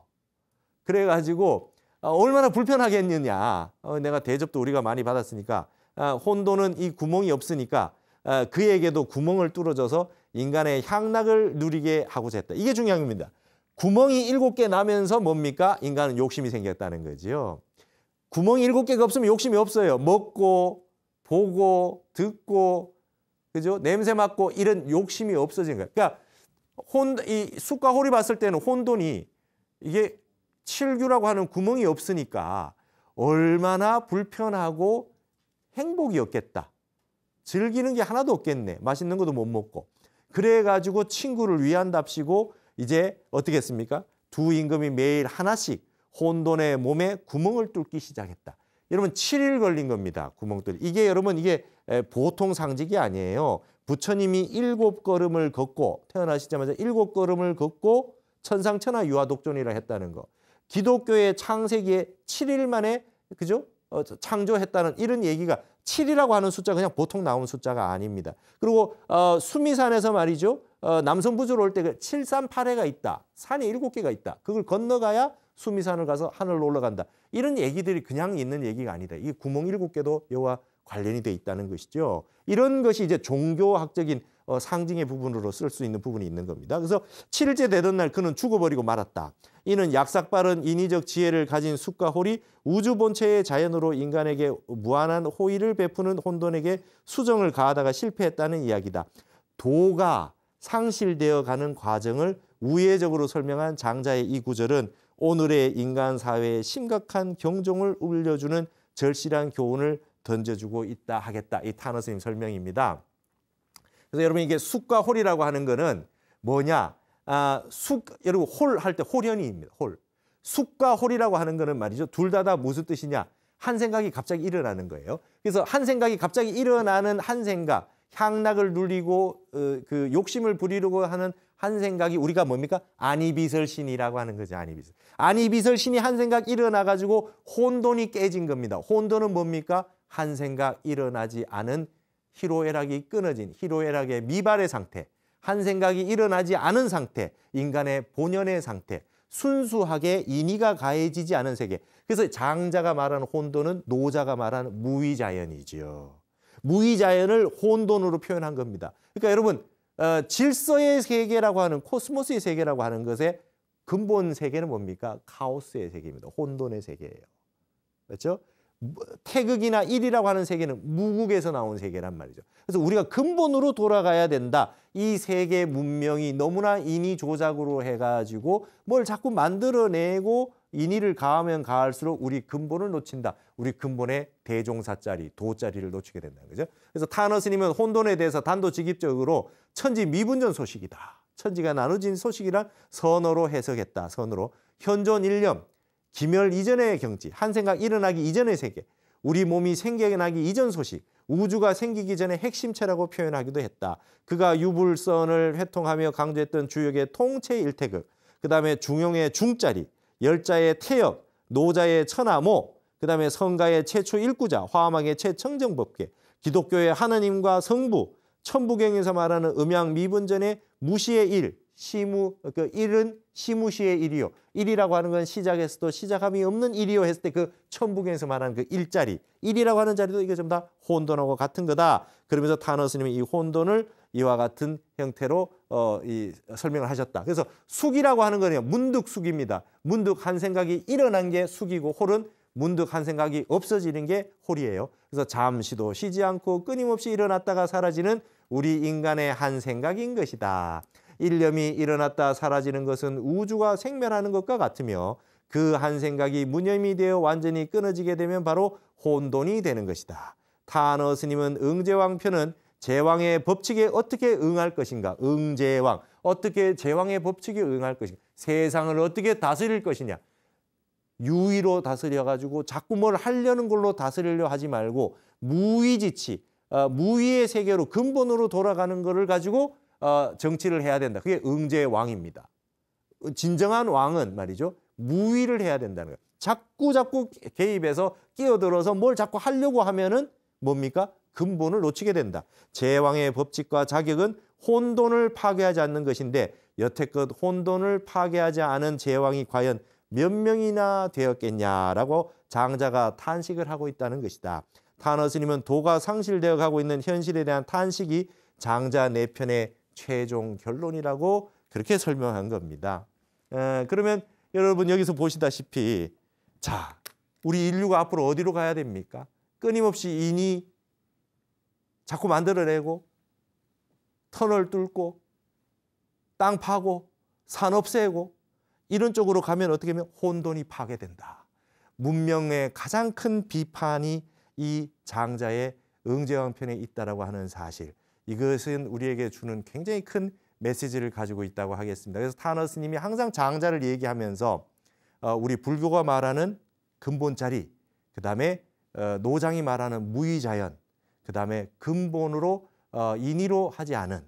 그래가지고 아, 얼마나 불편하겠느냐. 어, 내가 대접도 우리가 많이 받았으니까 아, 혼돈은 이 구멍이 없으니까 아, 그에게도 구멍을 뚫어줘서 인간의 향락을 누리게 하고자 했다. 이게 중요한 겁니다. 구멍이 일곱 개 나면서 뭡니까? 인간은 욕심이 생겼다는 거지요. 구멍이 일곱 개가 없으면 욕심이 없어요. 먹고, 보고, 듣고, 그죠? 냄새 맡고 이런 욕심이 없어진 거예요. 그러니까 혼, 이 쑥과 홀이 봤을 때는 혼돈이 이게 칠규라고 하는 구멍이 없으니까 얼마나 불편하고 행복이없겠다 즐기는 게 하나도 없겠네. 맛있는 것도 못 먹고. 그래가지고 친구를 위한답시고 이제 어떻게 했습니까? 두 임금이 매일 하나씩 혼돈의 몸에 구멍을 뚫기 시작했다. 여러분 7일 걸린 겁니다. 구멍 뚫. 이게 여러분 이게 보통 상직이 아니에요. 부처님이 일곱 걸음을 걷고 태어나시자마자 일곱 걸음을 걷고 천상천하 유화독존이라 했다는 거. 기독교의 창세기에 7일 만에 그죠? 어, 창조했다는 이런 얘기가 7이라고 하는 숫자 그냥 보통 나온 숫자가 아닙니다. 그리고 어, 수미산에서 말이죠. 어, 남성부주로 올때그 738회가 있다. 산이 7개가 있다. 그걸 건너가야 수미산을 가서 하늘로 올라간다. 이런 얘기들이 그냥 있는 얘기가 아니다. 이 구멍 7개도 여와 관련이 돼 있다는 것이죠. 이런 것이 이제 종교학적인 어, 상징의 부분으로 쓸 수 있는 부분이 있는 겁니다. 그래서 칠일째 되던 날 그는 죽어버리고 말았다. 이는 약삭빠른 인위적 지혜를 가진 숲과 홀이 우주 본체의 자연으로 인간에게 무한한 호의를 베푸는 혼돈에게 수정을 가하다가 실패했다는 이야기다. 도가 상실되어 가는 과정을 우회적으로 설명한 장자의 이 구절은 오늘의 인간 사회에 심각한 경종을 울려주는 절실한 교훈을 던져주고 있다 하겠다. 이 타너 생님 설명입니다. 그래서 여러분 이게 숙과 홀이라고 하는 거는 뭐냐? 아, 숙 여러분 홀 할 때 홀연이입니다. 홀. 숙과 홀이라고 하는 거는 말이죠. 둘 다 다 무슨 뜻이냐? 한 생각이 갑자기 일어나는 거예요. 그래서 한 생각이 갑자기 일어나는 한 생각, 향락을 누리고 어, 그 욕심을 부리려고 하는 한 생각이 우리가 뭡니까? 아니비설신이라고 하는 거죠. 아니비설. 아니비설신이 한 생각 일어나 가지고 혼돈이 깨진 겁니다. 혼돈은 뭡니까? 한 생각 일어나지 않은 희로애락이 끊어진 희로애락의 미발의 상태, 한 생각이 일어나지 않은 상태, 인간의 본연의 상태, 순수하게 인위가 가해지지 않은 세계. 그래서 장자가 말하는 혼돈은 노자가 말하는 무위자연이지요무위자연을 혼돈으로 표현한 겁니다. 그러니까 여러분 어, 질서의 세계라고 하는 코스모스의 세계라고 하는 것의 근본 세계는 뭡니까? 카오스의 세계입니다. 혼돈의 세계예요. 그렇죠? 태극이나 일이라고 하는 세계는 무국에서 나온 세계란 말이죠. 그래서 우리가 근본으로 돌아가야 된다. 이 세계 문명이 너무나 인위 조작으로 해가지고 뭘 자꾸 만들어내고 인위를 가하면 가할수록 우리 근본을 놓친다. 우리 근본의 대종사짜리도짜리를 놓치게 된다는 거죠. 그래서 타너 스님은 혼돈에 대해서 단도직입적으로 천지 미분전 소식이다. 천지가 나눠진 소식이란 선어로 해석했다. 선으로 현존 일념, 기멸 이전의 경지, 한 생각 일어나기 이전의 세계, 우리 몸이 생겨나기 이전 소식, 우주가 생기기 전에 핵심체라고 표현하기도 했다. 그가 유불선을 회통하며 강조했던 주역의 통체 일태극, 그 다음에 중용의 중짜리, 열자의 태역, 노자의 천하모, 그 다음에 성가의 최초 일구자, 화망의 최청정법계, 기독교의 하나님과 성부, 천부경에서 말하는 음양 미분전의 무시의 일, 시무 그 일은 시무시의 일이요. 일이라고 하는 건 시작에서도 시작함이 없는 일이요 했을 때 그 천부경에서 말하는 그 일자리 일이라고 하는 자리도 이게 좀다 혼돈하고 같은 거다. 그러면서 타너 스님이 이 혼돈을 이와 같은 형태로 어, 이 설명을 하셨다. 그래서 숙이라고 하는 거는요. 문득숙입니다. 문득 한 생각이 일어난 게 숙이고 홀은 문득 한 생각이 없어지는 게 홀이에요. 그래서 잠시도 쉬지 않고 끊임없이 일어났다가 사라지는 우리 인간의 한 생각인 것이다. 일념이 일어났다 사라지는 것은 우주가 생멸하는 것과 같으며 그 한 생각이 무념이 되어 완전히 끊어지게 되면 바로 혼돈이 되는 것이다. 타너 스님은 응제왕 편은 제왕의 법칙에 어떻게 응할 것인가? 응제왕. 어떻게 제왕의 법칙에 응할 것인가? 세상을 어떻게 다스릴 것이냐? 유의로 다스려가지고 자꾸 뭘 하려는 걸로 다스리려 하지 말고 무의지치, 어, 무의의 세계로 근본으로 돌아가는 것을 가지고 어, 정치를 해야 된다. 그게 응제의 왕입니다. 진정한 왕은 말이죠. 무위를 해야 된다는 거예요. 자꾸 자꾸 개입해서 끼어들어서 뭘 자꾸 하려고 하면은 뭡니까? 근본을 놓치게 된다. 제왕의 법칙과 자격은 혼돈을 파괴하지 않는 것인데 여태껏 혼돈을 파괴하지 않은 제왕이 과연 몇 명이나 되었겠냐라고 장자가 탄식을 하고 있다는 것이다. 탄어 스님은 도가 상실되어 가고 있는 현실에 대한 탄식이 장자 내편의 최종 결론이라고 그렇게 설명한 겁니다. 에, 그러면 여러분 여기서 보시다시피 자 우리 인류가 앞으로 어디로 가야 됩니까? 끊임없이 인이 자꾸 만들어내고 터널 뚫고 땅 파고 산 없애고 이런 쪽으로 가면 어떻게 하면 혼돈이 파괴된다. 문명의 가장 큰 비판이 이 장자의 응제왕편에 있다라고 하는 사실. 이것은 우리에게 주는 굉장히 큰 메시지를 가지고 있다고 하겠습니다. 그래서 타너 스님이 항상 장자를 얘기하면서 어, 우리 불교가 말하는 근본 자리, 그 다음에 어, 노장이 말하는 무의자연, 그 다음에 근본으로 어, 인위로 하지 않은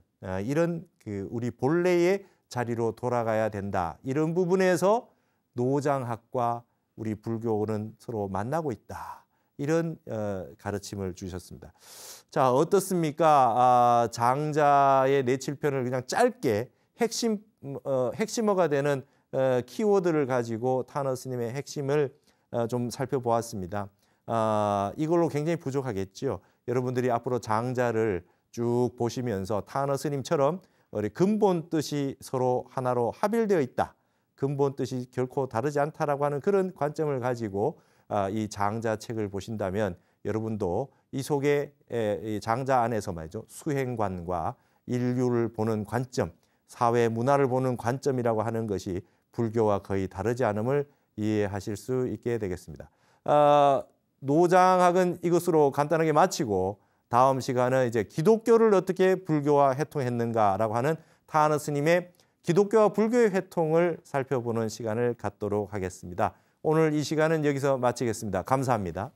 이런 그 우리 본래의 자리로 돌아가야 된다. 이런 부분에서 노장학과 우리 불교는 서로 만나고 있다. 이런 어, 가르침을 주셨습니다. 자 어떻습니까? 아, 장자의 내칠편을 그냥 짧게 핵심 어, 핵심어가 되는 어, 키워드를 가지고 타너 스님의 핵심을 좀 살펴보았습니다. 아, 이걸로 굉장히 부족하겠죠. 여러분들이 앞으로 장자를 쭉 보시면서 타너 스님처럼 우리 근본 뜻이 서로 하나로 합일되어 있다. 근본 뜻이 결코 다르지 않다라고 하는 그런 관점을 가지고 아, 이 장자 책을 보신다면 여러분도 이 속에 장자 안에서 말이죠 수행관과 인류를 보는 관점, 사회 문화를 보는 관점이라고 하는 것이 불교와 거의 다르지 않음을 이해하실 수 있게 되겠습니다. 아, 노장학은 이것으로 간단하게 마치고 다음 시간은 이제 기독교를 어떻게 불교와 회통했는가라고 하는 타하느 스님의 기독교와 불교의 회통을 살펴보는 시간을 갖도록 하겠습니다. 오늘 이 시간은 여기서 마치겠습니다. 감사합니다.